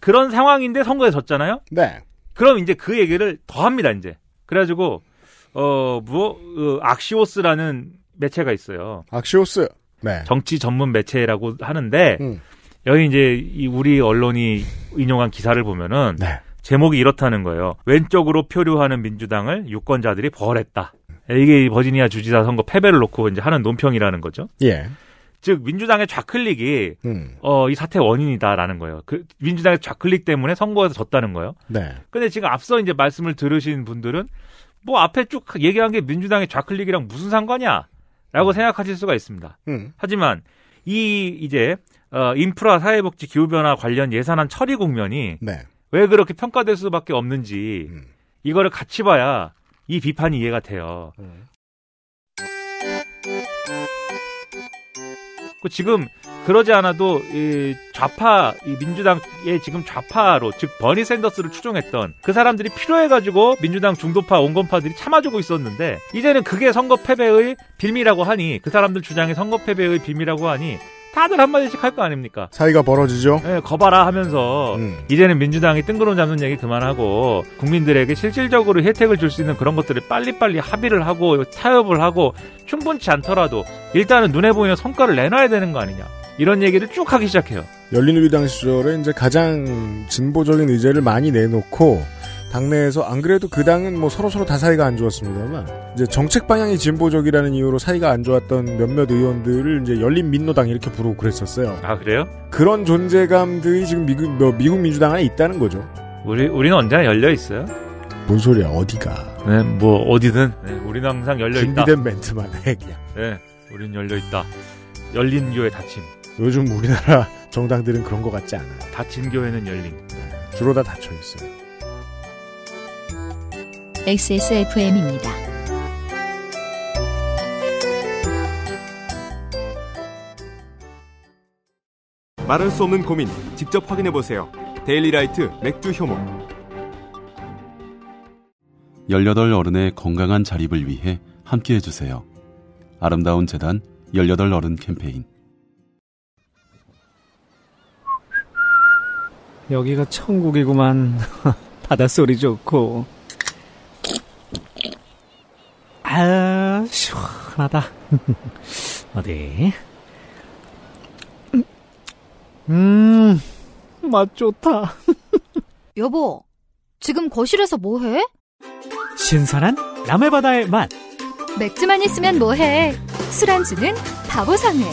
그런 상황인데 선거에 졌잖아요. 네. 그럼 이제 그 얘기를 더 합니다. 이제 그래가지고 어뭐 어, 악시오스라는 매체가 있어요. 악시오스. 네. 정치 전문 매체라고 하는데 음. 여기 이제 이 우리 언론이 인용한 기사를 보면은. 네. 제목이 이렇다는 거예요. 왼쪽으로 표류하는 민주당을 유권자들이 벌했다. 이게 버지니아 주지사 선거 패배를 놓고 이제 하는 논평이라는 거죠. 예. 즉 민주당의 좌클릭이 음. 어이 사태 원인이다라는 거예요. 그 민주당의 좌클릭 때문에 선거에서 졌다는 거예요. 네. 근데 지금 앞서 이제 말씀을 들으신 분들은 뭐 앞에 쭉 얘기한 게 민주당의 좌클릭이랑 무슨 상관이야라고 음. 생각하실 수가 있습니다. 음. 하지만 이 이제 어 인프라 사회복지 기후변화 관련 예산안 처리 국면이 네. 왜 그렇게 평가될 수밖에 없는지 음. 이거를 같이 봐야 이 비판이 이해가 돼요. 음. 지금 그러지 않아도 이 좌파 이 민주당의 지금 좌파로 즉 버니 샌더스를 추종했던 그 사람들이 필요해가지고 민주당 중도파 온건파들이 참아주고 있었는데 이제는 그게 선거 패배의 빌미라고 하니 그 사람들 주장의 선거 패배의 빌미라고 하니 다들 한마디씩 할 거 아닙니까? 사이가 벌어지죠? 예, 거봐라 하면서 음. 이제는 민주당이 뜬구름 잡는 얘기 그만하고 국민들에게 실질적으로 혜택을 줄 수 있는 그런 것들을 빨리빨리 합의를 하고 타협을 하고 충분치 않더라도 일단은 눈에 보이는 성과를 내놔야 되는 거 아니냐. 이런 얘기를 쭉 하기 시작해요. 열린우리당 시절에 이제 가장 진보적인 의제를 많이 내놓고 당내에서 안 그래도 그 당은 뭐 서로 서로 다 사이가 안 좋았습니다만 이제 정책 방향이 진보적이라는 이유로 사이가 안 좋았던 몇몇 의원들을 이제 열린 민노당 이렇게 부르고 그랬었어요. 아 그래요? 그런 존재감들이 지금 미국 뭐 미국 민주당 안에 있다는 거죠. 우리 우리는 언제나 열려 있어요. 뭔 소리야 어디가? 네, 뭐 어디든 네, 우리는 항상 열려 있다. 준비된 멘트만 해 그냥. 네, 우리는 열려 있다. 열린 교회 닫힘. 요즘 우리나라 [laughs] 정당들은 그런 것 같지 않아요. 닫힌 교회는 열린. 네, 주로 다 닫혀 있어요. XSFM입니다. 말할 수 없는 고민 직접 확인해 보세요. 데일리라이트 맥주 효모. 18 어른의 건강한 자립을 위해 함께 해 주세요. 아름다운 재단 18 어른 캠페인. 여기가 천국이구만. [laughs] 바닷소리 좋고 아 시원하다. [laughs] 어디? 음, 맛 좋다. [laughs] 여보, 지금 거실에서 뭐해? 신선한 남해바다의 맛. 맥주만 있으면 뭐해? 술안주는 바보상회.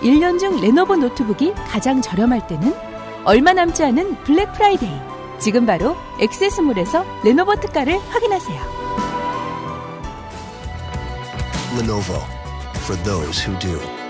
1년 중 레노버 노트북이 가장 저렴할 때는 얼마 남지 않은 블랙 프라이데이. 지금 바로 엑세스몰에서 레노버 특가를 확인하세요. Lenovo for those who do.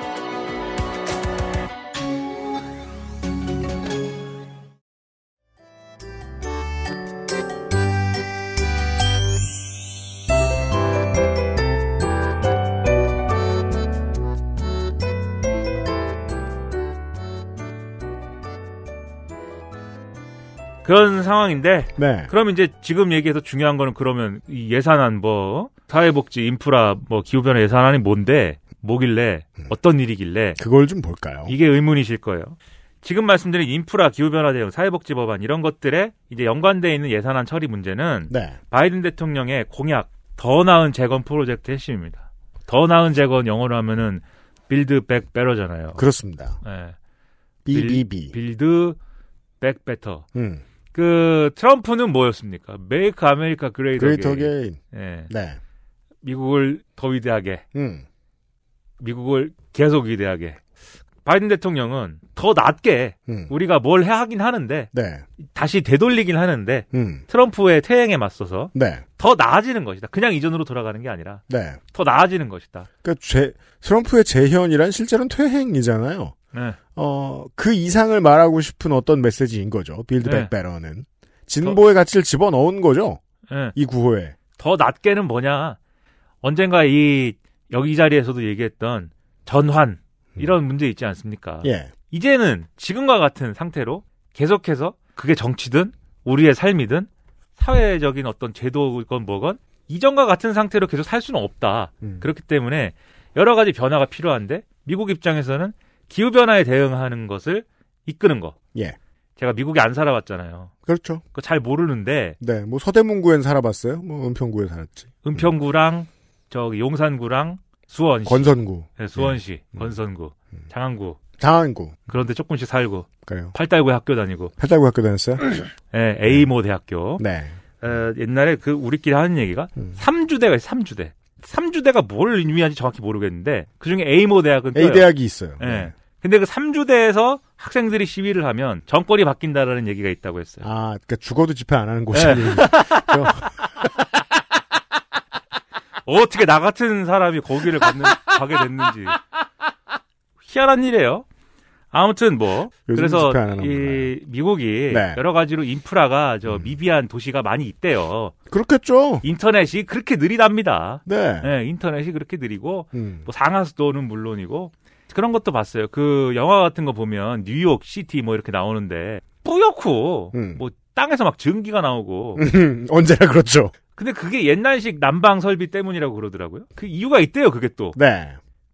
그런 상황인데 네. 그럼 이제 지금 얘기해서 중요한 거는 그러면 이 예산안 뭐 사회복지 인프라 뭐 기후변화 예산안이 뭔데 뭐길래 음. 어떤 일이길래 그걸 좀 볼까요? 이게 의문이실 거예요. 지금 말씀드린 인프라 기후변화 대응 사회복지 법안 이런 것들에 이제 연관돼 있는 예산안 처리 문제는 네. 바이든 대통령의 공약 더 나은 재건 프로젝트 핵심입니다. 더 나은 재건 영어로 하면은 빌드 백배러잖아요 그렇습니다. 네. BBB 빌드 백배터 음. 그 트럼프는 뭐였습니까? 메이크 아메리카 그레이터 그레이터 게인. 예. 네. 미국을 더 위대하게. 음. 미국을 계속 위대하게. 바이든 대통령은 더 낮게 음. 우리가 뭘 해 하긴 하는데 네. 다시 되돌리긴 하는데 음. 트럼프의 퇴행에 맞서서 네. 더 나아지는 것이다. 그냥 이전으로 돌아가는 게 아니라 네. 더 나아지는 것이다. 그러니까 제, 트럼프의 재현이란 실제로는 퇴행이잖아요. 네. 어, 그 이상을 말하고 싶은 어떤 메시지인 거죠. 빌드 백 베러는. 진보의 더, 가치를 집어넣은 거죠. 네. 이 구호에. 더 낮게는 뭐냐. 언젠가 이 여기 이 자리에서도 얘기했던 전환 음. 이런 문제 있지 않습니까? 예. 이제는 지금과 같은 상태로 계속해서 그게 정치든 우리의 삶이든 사회적인 어떤 제도건 뭐건 이전과 같은 상태로 계속 살 수는 없다. 음. 그렇기 때문에 여러 가지 변화가 필요한데 미국 입장에서는 기후 변화에 대응하는 것을 이끄는 거. 예. 제가 미국에 안 살아봤잖아요. 그렇죠. 그 잘 모르는데. 네, 뭐 서대문구엔 살아봤어요. 뭐 은평구에 살았지. 은평구랑 음. 저기 용산구랑 수원시, 건선구, 네, 수원시, 예. 음. 건선구, 음. 장안구, 장안구. 그런데 조금씩 살고. 그래요. 팔달구에 학교 다니고. 팔달구 학교 다녔어요? 예, 네, 에이모 대학교. 네. 어, 옛날에 그 우리끼리 하는 얘기가 삼주대가 음. 3주대가, 3주대. 3주대가 뭘 의미하는지 정확히 모르겠는데 그중에 A모 대학은 떠요. 대학이 있어요. 예. 네. 근데 그 3주대에서 학생들이 시위를 하면 정권이 바뀐다라는 얘기가 있다고 했어요. 아, 그러니까 죽어도 집회 안 하는 곳이 네. 어떻게 나 같은 사람이 거기를 가는, 가게 됐는지 희한한 일이에요. 아무튼 뭐 그래서 이 미국이 네. 여러 가지로 인프라가 저 음. 미비한 도시가 많이 있대요. 그렇겠죠. 인터넷이 그렇게 느리답니다. 네. 네 인터넷이 그렇게 느리고 음. 뭐 상하수도는 물론이고 그런 것도 봤어요. 그 영화 같은 거 보면 뉴욕 시티 뭐 이렇게 나오는데 뿌옇고 음. 뭐 땅에서 막 전기가 나오고 음, [laughs] 언제나 그렇죠. 근데 그게 옛날식 난방 설비 때문이라고 그러더라고요. 그 이유가 있대요, 그게 또. 네.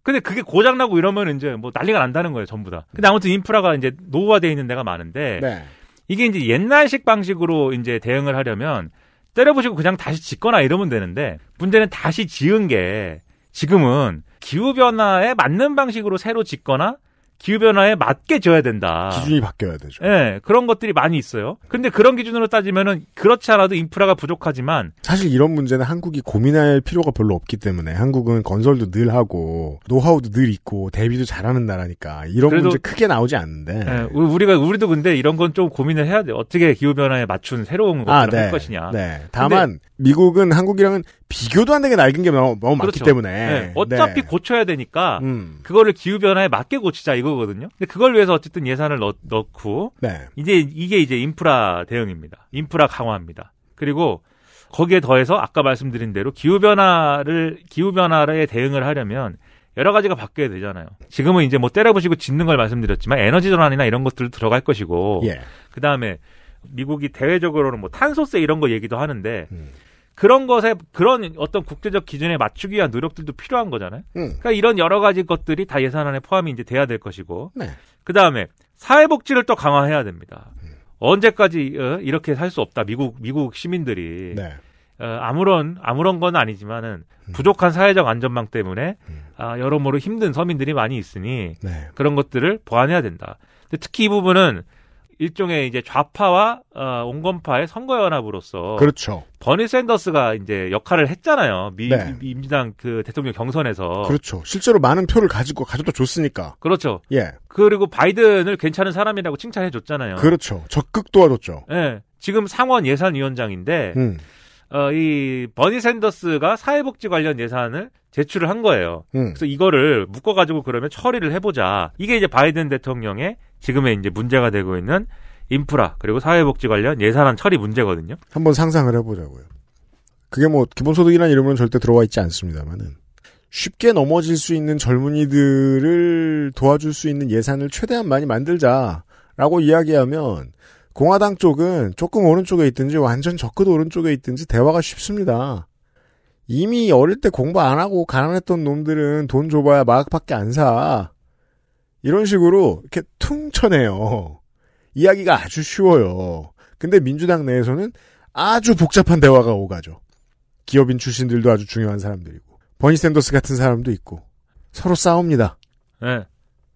근데 그게 고장나고 이러면 이제 뭐 난리가 난다는 거예요, 전부 다. 근데 아무튼 인프라가 이제 노후화돼 있는 데가 많은데 네. 이게 이제 옛날식 방식으로 이제 대응을 하려면 때려보시고 그냥 다시 짓거나 이러면 되는데 문제는 다시 지은 게 지금은 기후 변화에 맞는 방식으로 새로 짓거나 기후변화에 맞게 져야 된다. 기준이 바뀌어야 되죠. 예, 네, 그런 것들이 많이 있어요. 근데 그런 기준으로 따지면은 그렇지 않아도 인프라가 부족하지만 사실 이런 문제는 한국이 고민할 필요가 별로 없기 때문에 한국은 건설도 늘 하고 노하우도 늘 있고 대비도 잘하는 나라니까 이런 문제 크게 나오지 않는데 네, 우리가 우리도 근데 이런 건 좀 고민을 해야 돼. 어떻게 기후변화에 맞춘 새로운 것을 아, 네, 할 것이냐. 네. 다만 미국은 한국이랑은 비교도 안 되게 낡은 게 너무, 너무 그렇죠. 많기 때문에 네. 어차피 네. 고쳐야 되니까 음. 그거를 기후 변화에 맞게 고치자 이거거든요. 근데 그걸 위해서 어쨌든 예산을 넣, 넣고 네. 이제 이게 이제 인프라 대응입니다. 인프라 강화입니다. 그리고 거기에 더해서 아까 말씀드린 대로 기후 변화를 기후 변화에 대응을 하려면 여러 가지가 바뀌어야 되잖아요. 지금은 이제 뭐 때려부시고 짓는 걸 말씀드렸지만 에너지 전환이나 이런 것들 들어갈 것이고 예. 그 다음에 미국이 대외적으로는 뭐 탄소세 이런 거 얘기도 하는데. 음. 그런 것에 그런 어떤 국제적 기준에 맞추기 위한 노력들도 필요한 거잖아요. 음. 그러니까 이런 여러 가지 것들이 다 예산안에 포함이 이제 돼야 될 것이고. 네. 그 다음에 사회복지를 또 강화해야 됩니다. 음. 언제까지 어, 이렇게 살 수 없다. 미국 미국 시민들이 네. 어, 아무런 아무런 건 아니지만은 음. 부족한 사회적 안전망 때문에 음. 아, 여러모로 힘든 서민들이 많이 있으니 네. 그런 것들을 보완해야 된다. 근데 특히 이 부분은 일종의 이제 좌파와 어, 온건파의 선거 연합으로서 그렇죠. 버니 샌더스가 이제 역할을 했잖아요. 미, 네. 민주당 그 대통령 경선에서 그렇죠. 실제로 많은 표를 가지고 가져도좋으니까 그렇죠. 예. 그리고 바이든을 괜찮은 사람이라고 칭찬해 줬잖아요. 그렇죠. 적극 도와줬죠. 예. 지금 상원 예산위원장인데 음. 어, 이 버니 샌더스가 사회복지 관련 예산을 제출을 한 거예요. 음. 그래서 이거를 묶어가지고 그러면 처리를 해보자. 이게 이제 바이든 대통령의 지금의 이제 문제가 되고 있는 인프라 그리고 사회복지 관련 예산안 처리 문제거든요. 한번 상상을 해보자고요. 그게 뭐 기본소득이란 이름은 절대 들어와 있지 않습니다만은 쉽게 넘어질 수 있는 젊은이들을 도와줄 수 있는 예산을 최대한 많이 만들자라고 이야기하면 공화당 쪽은 조금 오른쪽에 있든지 완전 적극 오른쪽에 있든지 대화가 쉽습니다. 이미 어릴 때 공부 안 하고 가난했던 놈들은 돈 줘봐야 마약밖에 안 사. 이런 식으로 이렇게 퉁쳐내요. 이야기가 아주 쉬워요. 근데 민주당 내에서는 아주 복잡한 대화가 오가죠. 기업인 출신들도 아주 중요한 사람들이고 버니 샌더스 같은 사람도 있고 서로 싸웁니다. 네.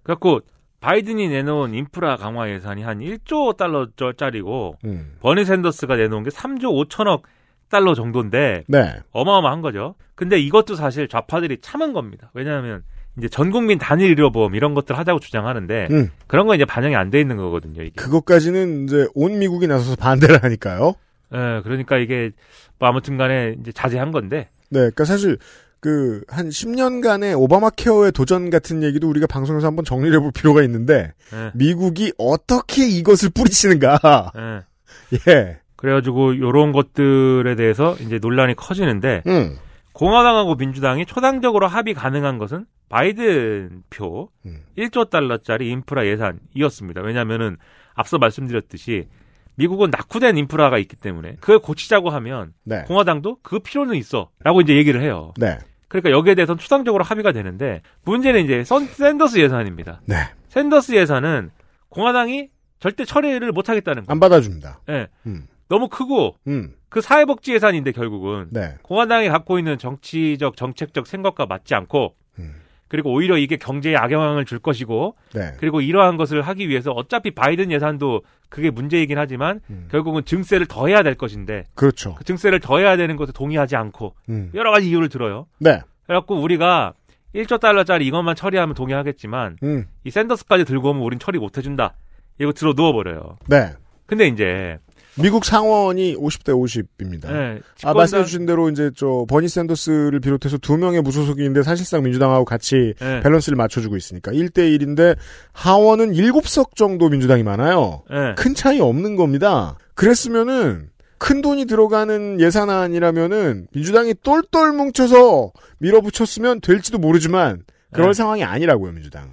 그래갖고 바이든이 내놓은 인프라 강화 예산이 한 1조 달러짜리고 음. 버니 샌더스가 내놓은 게 3조 5천억 달러 정도인데 네. 어마어마한 거죠. 근데 이것도 사실 좌파들이 참은 겁니다. 왜냐하면 이제 전 국민 단일 의료보험 이런 것들 하자고 주장하는데 음. 그런 건 이제 반영이 안 돼 있는 거거든요. 이게. 그것까지는 이제 온 미국이 나서서 반대를 하니까요. 예, 네, 그러니까 이게 뭐 아무튼간에 이제 자제한 건데. 네, 그러니까 사실 그 한 10년간의 오바마 케어의 도전 같은 얘기도 우리가 방송에서 한번 정리해 볼 필요가 있는데 네. 미국이 어떻게 이것을 뿌리치는가. 네. [laughs] 예. 그래가지고 요런 것들에 대해서 이제 논란이 커지는데. 음. 공화당하고 민주당이 초당적으로 합의 가능한 것은 바이든 표 음. 1조 달러짜리 인프라 예산이었습니다. 왜냐면은 앞서 말씀드렸듯이 미국은 낙후된 인프라가 있기 때문에 그걸 고치자고 하면 네. 공화당도 그 필요는 있어라고 이제 얘기를 해요. 네. 그러니까 여기에 대해서는 초당적으로 합의가 되는데 문제는 이제 선, 샌더스 예산입니다. 네. 샌더스 예산은 공화당이 절대 처리를 못 하겠다는 거예요. 안 받아줍니다. 네. 음. 너무 크고 음. 그 사회복지 예산인데 결국은 네. 공화당이 갖고 있는 정치적 정책적 생각과 맞지 않고 음. 그리고 오히려 이게 경제에 악영향을 줄 것이고 네. 그리고 이러한 것을 하기 위해서 어차피 바이든 예산도 그게 문제이긴 하지만 음. 결국은 증세를 더 해야 될 것인데 그렇죠. 그 증세를 더 해야 되는 것에 동의하지 않고 음. 여러 가지 이유를 들어요. 네. 그래갖고 우리가 1조 달러짜리 이것만 처리하면 동의하겠지만 음. 이 샌더스까지 들고 오면 우린 처리 못 해준다. 이거 들어 누워버려요. 네. 근데 이제 미국 상원이 50대 50입니다. 네, 아, 집권당... 아, 말씀해주신 대로 이제 저 버니 샌더스를 비롯해서 두 명의 무소속인데 사실상 민주당하고 같이 네. 밸런스를 맞춰주고 있으니까 1대 1인데 하원은 7석 정도 민주당이 많아요. 네. 큰 차이 없는 겁니다. 그랬으면은 큰 돈이 들어가는 예산안이라면은 민주당이 똘똘 뭉쳐서 밀어붙였으면 될지도 모르지만 그럴 네. 상황이 아니라고요 민주당.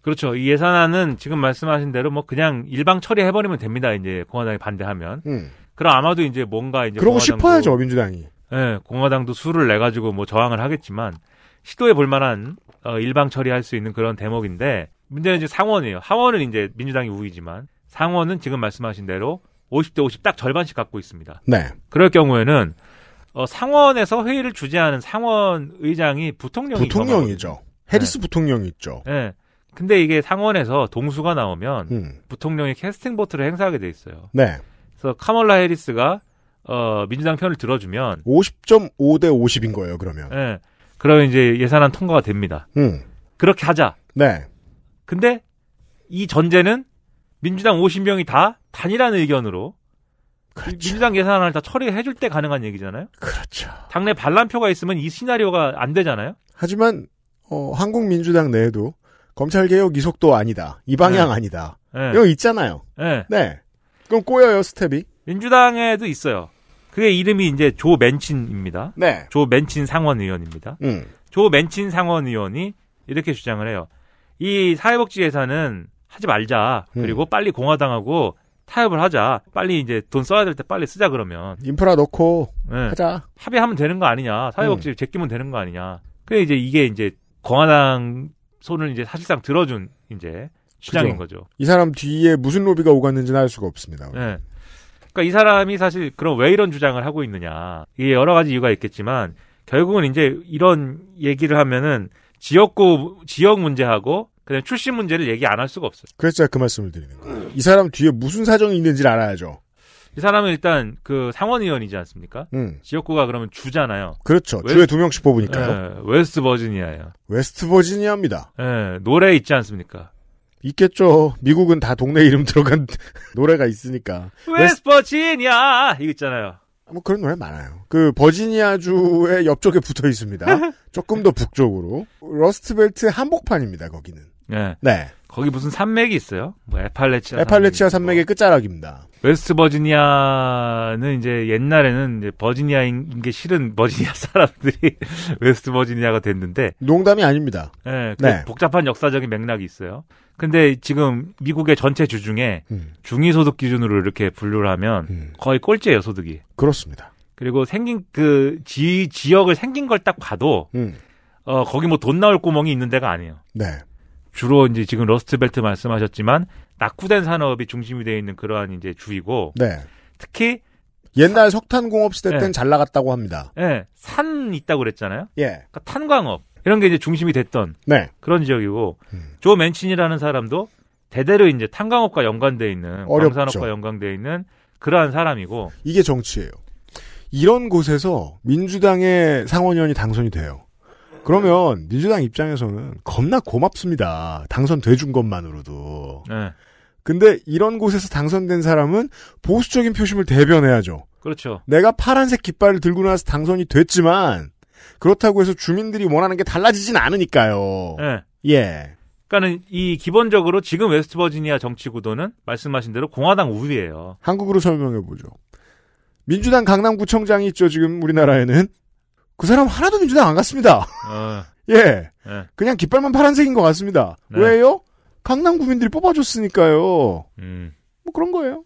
그렇죠. 이 예산안은 지금 말씀하신 대로 뭐 그냥 일방 처리해버리면 됩니다. 이제 공화당이 반대하면. 음. 그럼 아마도 이제 뭔가 이제 그러고 싶어야죠 민주당이. 예, 공화당도 수를 내 가지고 뭐 저항을 하겠지만 시도해 볼 만한 어, 일방 처리할 수 있는 그런 대목인데 문제는 이제 상원이에요. 하원은 이제 민주당이 우위지만 상원은 지금 말씀하신 대로 50대 50 딱 절반씩 갖고 있습니다. 네. 그럴 경우에는 어, 상원에서 회의를 주재하는 상원 의장이 부통령이 부통령이죠. 해리스 네. 부통령이 있죠. 예. 네. 근데 이게 상원에서 동수가 나오면 음. 부통령이 캐스팅 보트를 행사하게 돼 있어요. 네. 그래서 카멀라 해리스가 어, 민주당 편을 들어주면 50.5대 50인 거예요. 그러면. 예. 그러면 이제 예산안 통과가 됩니다. 음. 그렇게 하자. 네. 근데 이 전제는 민주당 50명이 다 단일한 의견으로 그렇죠. 민주당 예산안을 다 처리해 줄때 가능한 얘기잖아요. 그렇죠. 당내 반란표가 있으면 이 시나리오가 안 되잖아요. 하지만 어, 한국민주당 내에도 검찰개혁 이 속도 아니다. 이 방향 네. 아니다. 네. 이거 있잖아요. 네. 네. 그럼 꼬여요, 스텝이. 민주당에도 있어요. 그게 이름이 이제 조 맨친입니다. 네. 조 맨친 상원 의원입니다. 음. 조 맨친 상원 의원이 이렇게 주장을 해요. 이 사회복지 예산은 하지 말자. 그리고 음. 빨리 공화당하고 타협을 하자. 빨리 이제 돈 써야 될 때 빨리 쓰자 그러면. 인프라 넣고 네. 하자. 합의하면 되는 거 아니냐. 사회복지 음. 제끼면 되는 거 아니냐. 그게 이제 이게 이제 공화당 손을 이제 사실상 들어준 이제 시장인 그죠. 거죠. 이 사람 뒤에 무슨 로비가 오갔는지는 알 수가 없습니다. 네. 그러니까 이 사람이 사실 그럼 왜 이런 주장을 하고 있느냐 이게 여러 가지 이유가 있겠지만 결국은 이제 이런 얘기를 하면은 지역구 지역 문제하고 그냥 출신 문제를 얘기 안 할 수가 없어요. 그래서 제가 그 말씀을 드리는 거예요. 이 사람 뒤에 무슨 사정이 있는지를 알아야죠. 이 사람은 일단 그 상원의원이지 않습니까? 음. 지역구가 그러면 주잖아요. 그렇죠. 웨스... 주에 두 명씩 뽑으니까요. 예, 웨스트 버지니아예요. 웨스트 버지니아입니다. 예, 노래 있지 않습니까? 있겠죠. 미국은 다 동네 이름 들어간 [laughs] 노래가 있으니까. 웨스트 버지니아 이거 있잖아요. 뭐 그런 노래 많아요. 그 버지니아주의 옆쪽에 붙어 있습니다. [laughs] 조금 더 북쪽으로 러스트벨트 한복판입니다. 거기는. 예. 네. 네. 거기 무슨 산맥이 있어요? 뭐 에팔레치아. 에팔레치아 산맥의 끝자락입니다. 웨스트 버지니아는 이제 옛날에는 이제 버지니아인 게 싫은 버지니아 [laughs] 사람들이 웨스트 버지니아가 됐는데 농담이 아닙니다. 예, 그 네. 복잡한 역사적인 맥락이 있어요. 근데 지금 미국의 전체 주중에 음. 중위 소득 기준으로 이렇게 분류를 하면 음. 거의 꼴찌예요 소득이. 그렇습니다. 그리고 생긴 그지 지역을 생긴 걸 딱 봐도 음. 어 거기 뭐 돈 나올 구멍이 있는 데가 아니에요. 네. 주로 이제 지금 러스트벨트 말씀하셨지만 낙후된 산업이 중심이 되어 있는 그러한 이제 주이고 네. 특히 옛날 석탄공업 시대 네. 땐잘 나갔다고 합니다. 예. 네. 산 있다고 그랬잖아요. 예. 그러니까 탄광업 이런 게 이제 중심이 됐던 네. 그런 지역이고 음. 조 맨친이라는 사람도 대대로 이제 탄광업과 연관돼 있는 어렵죠. 광산업과 연관돼 있는 그러한 사람이고 이게 정치예요. 이런 곳에서 민주당의 상원의원이 당선이 돼요. 그러면 민주당 입장에서는 겁나 고맙습니다. 당선돼준 것만으로도. 네. 근데 이런 곳에서 당선된 사람은 보수적인 표심을 대변해야죠. 그렇죠. 내가 파란색 깃발을 들고 나서 당선이 됐지만 그렇다고 해서 주민들이 원하는 게 달라지진 않으니까요. 네. 예. 그러니까는 이 기본적으로 지금 웨스트버지니아 정치 구도는 말씀하신 대로 공화당 우위예요. 한국으로 설명해 보죠. 민주당 강남구청장이 있죠. 지금 우리나라에는 그 사람 하나도 민주당 안 갔습니다. 어. [laughs] 예. 네. 그냥 깃발만 파란색인 것 같습니다. 네. 왜요? 강남 구민들이 뽑아줬으니까요. 음. 뭐 그런 거예요.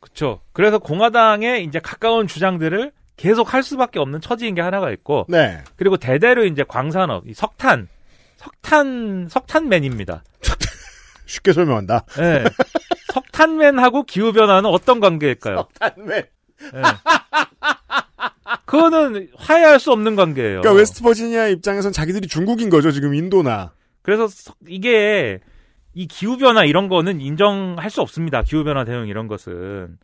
그렇죠. 그래서 공화당의 이제 가까운 주장들을 계속 할 수밖에 없는 처지인 게 하나가 있고, 네. 그리고 대대로 이제 광산업, 석탄, 석탄, 석탄맨입니다. [laughs] 쉽게 설명한다. 네. 석탄맨하고 기후변화는 어떤 관계일까요? 석탄맨. 네. 그거는 화해할 수 없는 관계예요. 그러니까 웨스트버지니아 입장에선 자기들이 중국인 거죠. 지금 인도나. 그래서 이게 이 기후변화 이런 거는 인정할 수 없습니다. 기후변화 대응 이런 것은.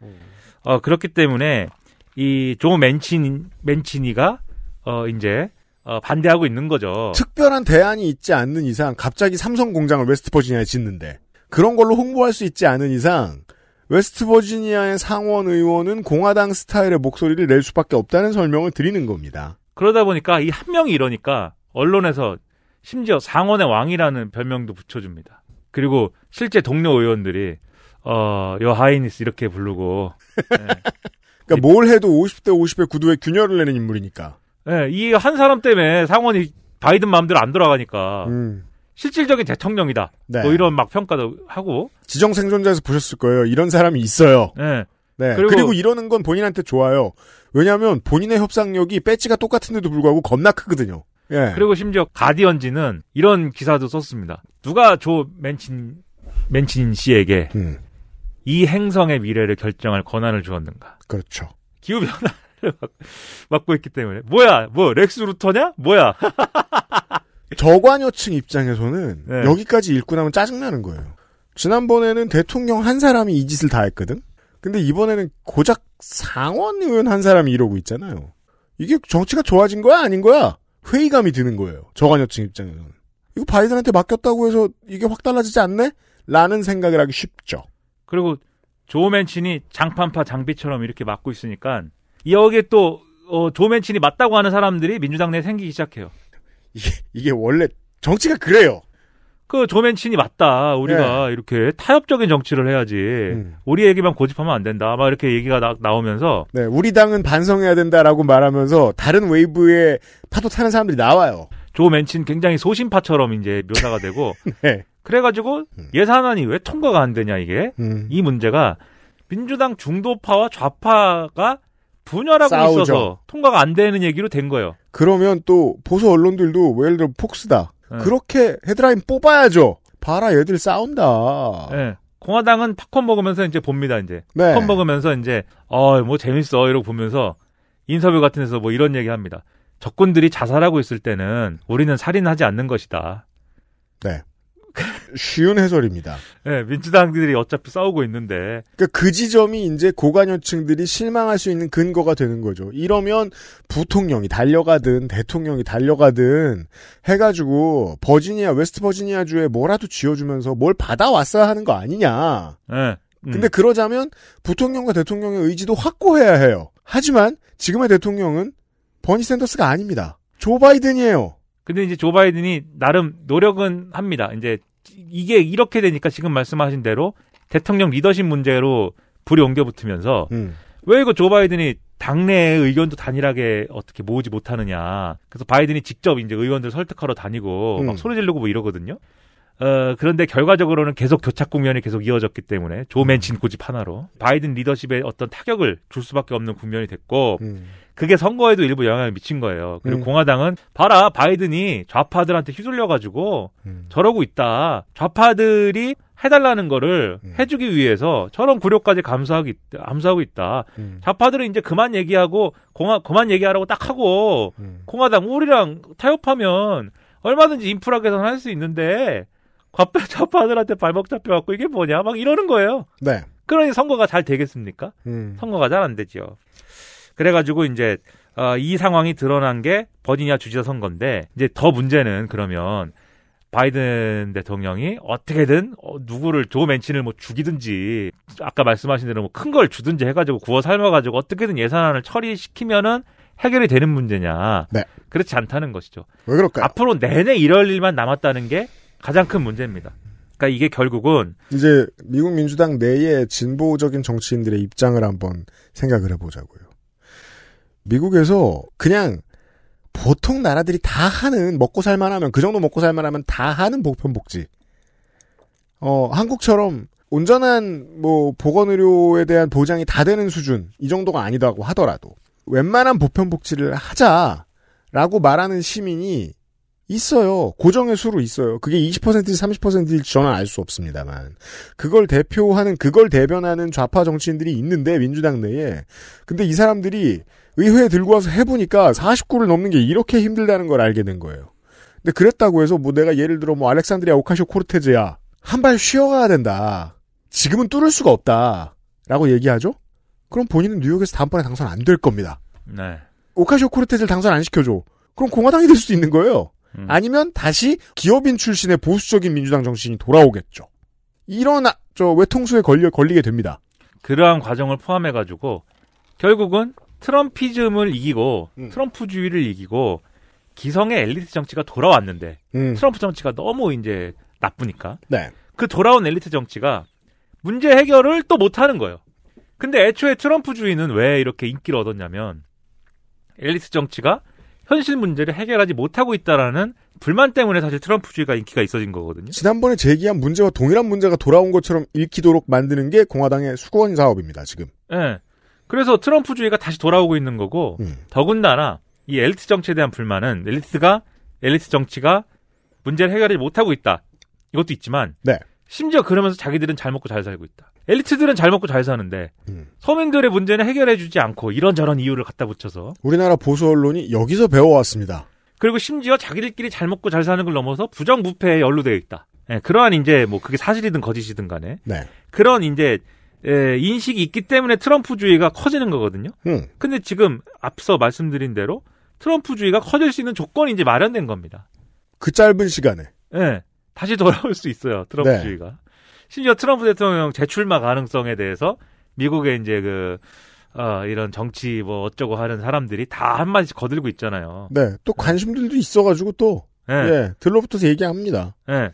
음. 어, 그렇기 때문에 이조 맨친, 맨치니가 어, 이제 어, 반대하고 있는 거죠. 특별한 대안이 있지 않는 이상 갑자기 삼성 공장을 웨스트버지니아에 짓는데 그런 걸로 홍보할 수 있지 않은 이상 웨스트버지니아의 상원 의원은 공화당 스타일의 목소리를 낼 수밖에 없다는 설명을 드리는 겁니다. 그러다 보니까 이 한 명이 이러니까 언론에서 심지어 상원의 왕이라는 별명도 붙여줍니다. 그리고 실제 동료 의원들이 어, 여하이니스 이렇게 부르고. [laughs] 네. 그러니까 뭘 해도 50대 50의 구도에 균열을 내는 인물이니까. 네, 이한 사람 때문에 상원이 바이든 마음대로 안 돌아가니까. 음. 실질적인 대통령이다. 네. 뭐 이런 막 평가도 하고. 지정 생존자에서 보셨을 거예요. 이런 사람이 있어요. 네. 네. 그리고, 그리고, 이러는 건 본인한테 좋아요. 왜냐하면 본인의 협상력이 배지가 똑같은데도 불구하고 겁나 크거든요. 예. 그리고 심지어 가디언지는 이런 기사도 썼습니다. 누가 조 맨친 맨친 씨에게 음. 이 행성의 미래를 결정할 권한을 주었는가? 그렇죠. 기후 변화를 막, 막고 있기 때문에 뭐야 뭐 렉스 루터냐? 뭐야? [laughs] 저관여층 입장에서는 네. 여기까지 읽고 나면 짜증나는 거예요. 지난번에는 대통령 한 사람이 이 짓을 다 했거든? 근데 이번에는 고작 상원 의원 한 사람이 이러고 있잖아요. 이게 정치가 좋아진 거야? 아닌 거야? 회의감이 드는 거예요. 저관여층 입장에서는. 이거 바이든한테 맡겼다고 해서 이게 확 달라지지 않네? 라는 생각을 하기 쉽죠. 그리고 조맨친이 장판파 장비처럼 이렇게 맡고 있으니까 여기에 또 어, 조맨친이 맞다고 하는 사람들이 민주당 내에 생기기 시작해요. 이게, 이게 원래 정치가 그래요. 그 조맨친이 맞다. 우리가 예. 이렇게 타협적인 정치를 해야지. 음. 우리 얘기만 고집하면 안 된다. 막 이렇게 얘기가 나, 오면서 네, 우리 당은 반성해야 된다라고 말하면서 다른 웨이브에 파도 타는 사람들이 나와요. 조맨친 굉장히 소심파처럼 이제 묘사가 되고. [laughs] 네. 그래가지고 음. 예산안이 왜 통과가 안 되냐 이게 음. 이 문제가 민주당 중도파와 좌파가 분열하고 싸우죠. 있어서 통과가 안 되는 얘기로 된 거예요. 그러면 또 보수 언론들도 뭐 예를 들어 폭스다. 네. 그렇게 헤드라인 뽑아야죠. 봐라 얘들 싸운다. 네. 공화당은 팝콘 먹으면서 이제 봅니다 이제 네. 팝콘 먹으면서 이제 어뭐 재밌어 이러고 보면서 인터뷰 같은 데서 뭐 이런 얘기합니다. 적군들이 자살하고 있을 때는 우리는 살인하지 않는 것이다. 네. 쉬운 해설입니다. 네, 민주당들이 어차피 싸우고 있는데. 그러니까 그 지점이 이제 고관여층들이 실망할 수 있는 근거가 되는 거죠. 이러면 부통령이 달려가든 대통령이 달려가든 해가지고 버지니아, 웨스트 버지니아주에 뭐라도 쥐어주면서 뭘 받아왔어야 하는 거 아니냐. 네. 음. 근데 그러자면 부통령과 대통령의 의지도 확고해야 해요. 하지만 지금의 대통령은 버니 샌더스가 아닙니다. 조 바이든이에요. 근데 이제 조 바이든이 나름 노력은 합니다. 이제 이게 이렇게 되니까 지금 말씀하신 대로 대통령 리더십 문제로 불이 옮겨 붙으면서 음. 왜 이거 조 바이든이 당내의 의견도 단일하게 어떻게 모으지 못하느냐. 그래서 바이든이 직접 이제 의원들 설득하러 다니고 음. 막 소리 지르고 뭐 이러거든요. 어, 그런데 결과적으로는 계속 교착 국면이 계속 이어졌기 때문에 조맨진 고집 하나로 바이든 리더십에 어떤 타격을 줄 수밖에 없는 국면이 됐고 음. 그게 선거에도 일부 영향을 미친 거예요. 그리고 음. 공화당은 봐라 바이든이 좌파들한테 휘둘려가지고 음. 저러고 있다. 좌파들이 해달라는 거를 음. 해주기 위해서 저런 구력까지 감수하고, 있, 감수하고 있다. 음. 좌파들은 이제 그만 얘기하고 공화 그만 얘기하라고 딱 하고 음. 공화당 우리랑 타협하면 얼마든지 인프라 개선할 수 있는데 좌파, [laughs] 좌파들한테 발목 잡혀갖고 이게 뭐냐 막 이러는 거예요. 네. 그러니 선거가 잘 되겠습니까? 음. 선거가 잘 안 되죠. 그래가지고 이제 어, 이 상황이 드러난 게 버지니아 주지사 선거인데 이제 더 문제는 그러면 바이든 대통령이 어떻게든 어, 누구를 조 맨친을 뭐 죽이든지 아까 말씀하신 대로 뭐 큰 걸 주든지 해가지고 구워 삶아가지고 어떻게든 예산안을 처리시키면은 해결이 되는 문제냐. 네. 그렇지 않다는 것이죠. 왜 그럴까요? 앞으로 내내 이럴 일만 남았다는 게 가장 큰 문제입니다. 그러니까 이게 결국은 이제 미국 민주당 내에 진보적인 정치인들의 입장을 한번 생각을 해보자고요. 미국에서 그냥 보통 나라들이 다 하는 먹고 살만하면 그 정도 먹고 살만하면 다 하는 보편복지. 어 한국처럼 온전한 뭐 보건의료에 대한 보장이 다 되는 수준 이 정도가 아니다고 하더라도 웬만한 보편복지를 하자라고 말하는 시민이 있어요. 고정의 수로 있어요. 그게 20%인지 30%일지 저는 알 수 없습니다만. 그걸 대표하는, 그걸 대변하는 좌파 정치인들이 있는데, 민주당 내에. 근데 이 사람들이 의회에 들고 와서 해보니까 49를 넘는 게 이렇게 힘들다는 걸 알게 된 거예요. 근데 그랬다고 해서 뭐 내가 예를 들어 뭐 알렉산드리아 오카쇼 코르테즈야 한 발 쉬어가야 된다. 지금은 뚫을 수가 없다. 라고 얘기하죠? 그럼 본인은 뉴욕에서 다음번에 당선 안 될 겁니다. 네. 오카쇼 코르테즈를 당선 안 시켜줘. 그럼 공화당이 될 수도 있는 거예요. 음. 아니면 다시 기업인 출신의 보수적인 민주당 정신이 돌아오겠죠. 이런 아, 저 외통수에 걸려 걸리게 됩니다. 그러한 과정을 포함해 가지고 결국은 트럼피즘을 이기고 음. 트럼프주의를 이기고 기성의 엘리트 정치가 돌아왔는데 음. 트럼프 정치가 너무 이제 나쁘니까 네. 그 돌아온 엘리트 정치가 문제 해결을 또 못하는 거예요. 근데 애초에 트럼프주의는 왜 이렇게 인기를 얻었냐면 엘리트 정치가 현실 문제를 해결하지 못하고 있다라는 불만 때문에 사실 트럼프주의가 인기가 있어진 거거든요. 지난번에 제기한 문제와 동일한 문제가 돌아온 것처럼 읽히도록 만드는 게 공화당의 수건 사업입니다, 지금. 네. 그래서 트럼프주의가 다시 돌아오고 있는 거고 음. 더군다나 이 엘리트 정치에 대한 불만은 엘리트가 엘리트 정치가 문제를 해결하지 못하고 있다. 이것도 있지만 네. 심지어 그러면서 자기들은 잘 먹고 잘 살고 있다. 엘리트들은 잘 먹고 잘 사는데 음. 서민들의 문제는 해결해주지 않고 이런저런 이유를 갖다 붙여서 우리나라 보수 언론이 여기서 배워왔습니다. 그리고 심지어 자기들끼리 잘 먹고 잘 사는 걸 넘어서 부정부패에 연루되어 있다. 네, 그러한 이제 뭐 그게 사실이든 거짓이든 간에 네. 그런 이제 예, 인식이 있기 때문에 트럼프주의가 커지는 거거든요. 음. 근데 지금 앞서 말씀드린 대로 트럼프주의가 커질 수 있는 조건이 이제 마련된 겁니다. 그 짧은 시간에. 예. 다시 돌아올 수 있어요. 트럼프주의가. 네. 심지어 트럼프 대통령 재출마 가능성에 대해서 미국의 이제 그 어, 이런 정치 뭐 어쩌고 하는 사람들이 다 한마디씩 거들고 있잖아요. 네. 또 관심들도 있어가지고 또 네. 예, 예 들로부터서 얘기합니다. 네.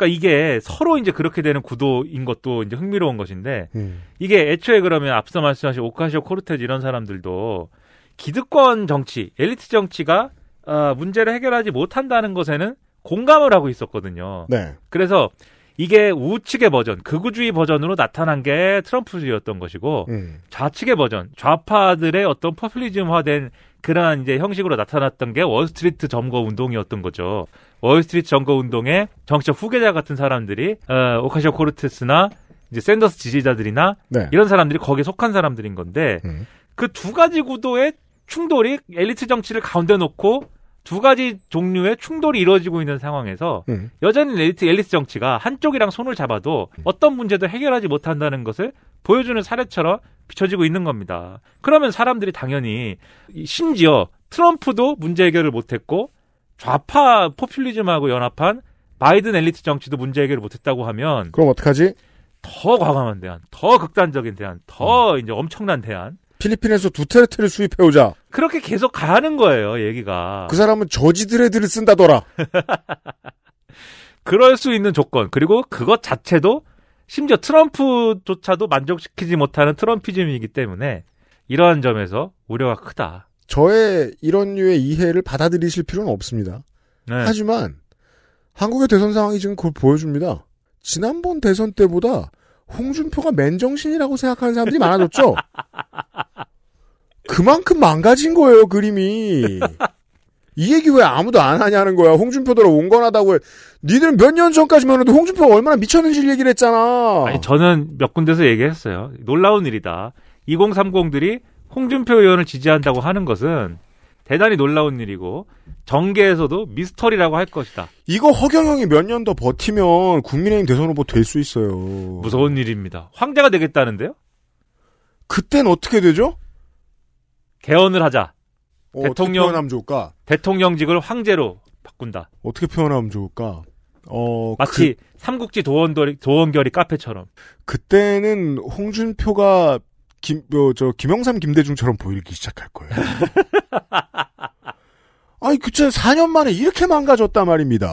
그러니까 이게 서로 이제 그렇게 되는 구도인 것도 이제 흥미로운 것인데 음. 이게 애초에 그러면 앞서 말씀하신 오카시오 코르테즈 이런 사람들도 기득권 정치, 엘리트 정치가 어, 문제를 해결하지 못한다는 것에는 공감을 하고 있었거든요. 네. 그래서 이게 우측의 버전, 극우주의 버전으로 나타난 게 트럼프주의였던 것이고 음. 좌측의 버전, 좌파들의 어떤 퍼플리즘화된 그러한 이제 형식으로 나타났던 게 월스트리트 점거 운동이었던 거죠. 월스트리트 선거 운동의 정치적 후계자 같은 사람들이 어, 오카시오 코르테스나 이제 샌더스 지지자들이나 네. 이런 사람들이 거기에 속한 사람들인 건데 음. 그두 가지 구도의 충돌이 엘리트 정치를 가운데 놓고 두 가지 종류의 충돌이 이루어지고 있는 상황에서 음. 여전히 엘리트 엘리트 정치가 한쪽이랑 손을 잡아도 음. 어떤 문제도 해결하지 못한다는 것을 보여주는 사례처럼 비춰지고 있는 겁니다. 그러면 사람들이 당연히 심지어 트럼프도 문제 해결을 못했고 좌파 포퓰리즘하고 연합한 바이든 엘리트 정치도 문제 해결을 못했다고 하면 그럼 어떡하지? 더 과감한 대안, 더 극단적인 대안, 더 음. 이제 엄청난 대안. 필리핀에서 두테르테를 수입해오자. 그렇게 계속 가는 거예요, 얘기가. 그 사람은 저지 드레드를 쓴다더라. [laughs] 그럴 수 있는 조건, 그리고 그것 자체도 심지어 트럼프조차도 만족시키지 못하는 트럼피즘이기 때문에 이러한 점에서 우려가 크다. 저의 이런 류의 이해를 받아들이실 필요는 없습니다. 네. 하지만 한국의 대선 상황이 지금 그걸 보여줍니다. 지난번 대선 때보다 홍준표가 맨정신이라고 생각하는 사람들이 많아졌죠. [laughs] 그만큼 망가진 거예요 그림이. 이 얘기 왜 아무도 안 하냐는 거야. 홍준표대로 온건하다고 해. 니들은 몇 년 전까지만 해도 홍준표가 얼마나 미쳤는지 얘기를 했잖아. 아니, 저는 몇 군데서 얘기했어요. 놀라운 일이다. 2030들이 홍준표 의원을 지지한다고 하는 것은 대단히 놀라운 일이고 정계에서도 미스터리라고 할 것이다. 이거 허경영이 몇 년 더 버티면 국민의힘 대선 후보 될 수 있어요. 무서운 일입니다. 황제가 되겠다는데요? 그땐 어떻게 되죠? 개헌을 하자. 어, 대통령 남 좋을까? 대통령직을 황제로 바꾼다. 어떻게 표현하면 좋을까? 어, 마치 그, 삼국지 도원결이, 도원결이 카페처럼. 그때는 홍준표가 김, 어, 저, 김영삼, 김대중처럼 보이기 시작할 거예요. [laughs] 아니, 그쵸. 4년 만에 이렇게 망가졌단 말입니다.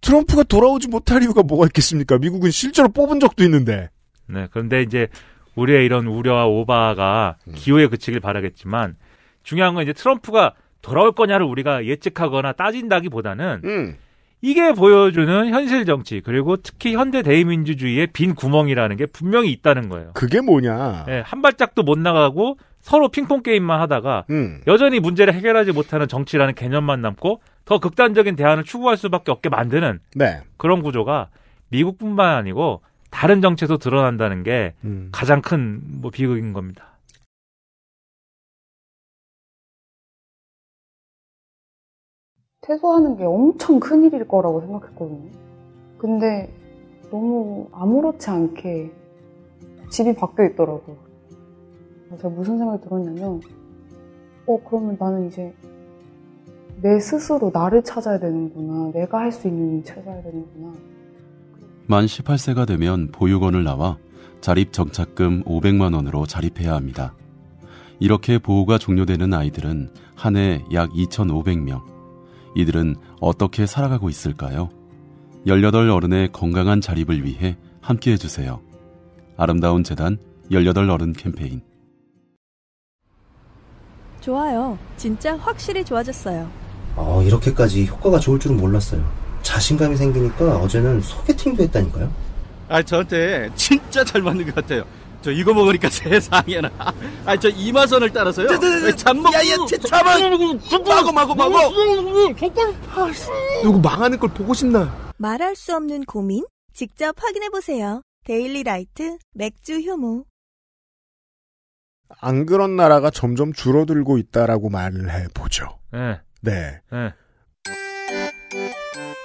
트럼프가 돌아오지 못할 이유가 뭐가 있겠습니까? 미국은 실제로 뽑은 적도 있는데. 네, 그런데 이제 우리의 이런 우려와 오바가 음. 기호에 그치길 바라겠지만 중요한 건 이제 트럼프가 돌아올 거냐를 우리가 예측하거나 따진다기보다는 음. 이게 보여주는 현실 정치 그리고 특히 현대 대의민주주의의 빈 구멍이라는 게 분명히 있다는 거예요. 그게 뭐냐? 네, 한 발짝도 못 나가고 서로 핑퐁 게임만 하다가 음. 여전히 문제를 해결하지 못하는 정치라는 개념만 남고 더 극단적인 대안을 추구할 수밖에 없게 만드는 네. 그런 구조가 미국뿐만 아니고 다른 정치에서 드러난다는 게 음. 가장 큰 뭐 비극인 겁니다. 퇴소하는 게 엄청 큰 일일 거라고 생각했거든요. 근데 너무 아무렇지 않게 집이 바뀌어 있더라고요. 제가 무슨 생각이 들었냐면, 어, 그러면 나는 이제 내 스스로 나를 찾아야 되는구나. 내가 할 수 있는 일 찾아야 되는구나. 만 18세가 되면 보육원을 나와 자립정착금 500만원으로 자립해야 합니다. 이렇게 보호가 종료되는 아이들은 한 해 약 2,500명. 이들은 어떻게 살아가고 있을까요? 18 어른의 건강한 자립을 위해 함께 해주세요. 아름다운 재단 18 어른 캠페인 좋아요. 진짜 확실히 좋아졌어요. 어, 이렇게까지 효과가 좋을 줄은 몰랐어요. 자신감이 생기니까 어제는 소개팅도 했다니까요. 아, 저한테 진짜 잘 맞는 것 같아요. 저 이거 먹으니까 [laughs] 세상에나. 아, 저 이마선을 따라서요. 잠먹 야, 야, 참은 마고 마고 마고. 누구 망하는 걸 보고 싶나? 말할 수 없는 고민? 직접 확인해 보세요. 데일리 라이트 맥주 효모. 안 그런 나라가 점점 줄어들고 있다라고 말을 해 보죠. 예. 네. 네.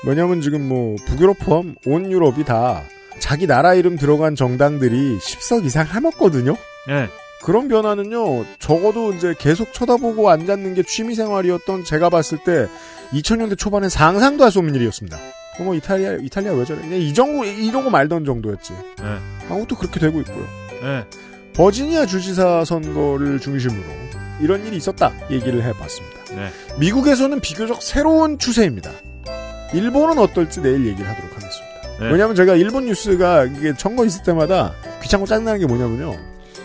왜냐면 지금 뭐 북유럽 포함 온 유럽이 다 자기 나라 이름 들어간 정당들이 10석 이상 하먹거든요. 네. 그런 변화는요, 적어도 이제 계속 쳐다보고 앉았는 게 취미생활이었던 제가 봤을 때 2000년대 초반엔 상상도 할 수 없는 일이었습니다. 뭐 이탈리아 이탈리아 왜 저래? 이 정도 이러고 말던 정도였지. 네. 아무것도 그렇게 되고 있고요. 네. 버지니아 주지사 선거를 중심으로 이런 일이 있었다 얘기를 해봤습니다. 네. 미국에서는 비교적 새로운 추세입니다. 일본은 어떨지 내일 얘기를 하도록 합니다. 네. 왜냐면 제가 일본 뉴스가 이게 청거 있을 때마다 귀찮고 짜증나는 게 뭐냐면요.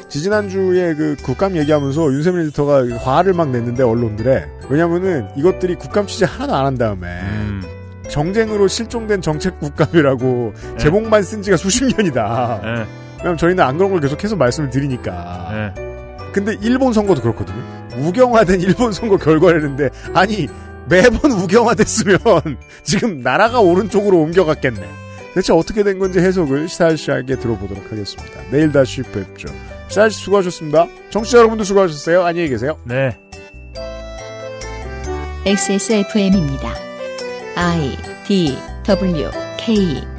지지난주에 그 국감 얘기하면서 윤세민 리디터가 화를 막 냈는데 언론들에 왜냐면은 이것들이 국감 취재 하나도 안 한 다음에 음. 정쟁으로 실종된 정책 국감이라고 네. 제목만 쓴 지가 수십 년이다. 네. 왜냐면 저희는 안 그런 걸 계속해서 말씀을 드리니까. 네. 근데 일본 선거도 그렇거든요. 우경화된 일본 선거 결과라는데 아니 매번 우경화됐으면 [laughs] 지금 나라가 오른쪽으로 옮겨갔겠네. 대체 어떻게 된 건지 해석을 시사할 씨에게 들어보도록 하겠습니다. 내일 다시 뵙죠. 시사할 씨 수고하셨습니다. 청취자 여러분도 수고하셨어요. 안녕히 계세요. 네. XSFM입니다. I D W K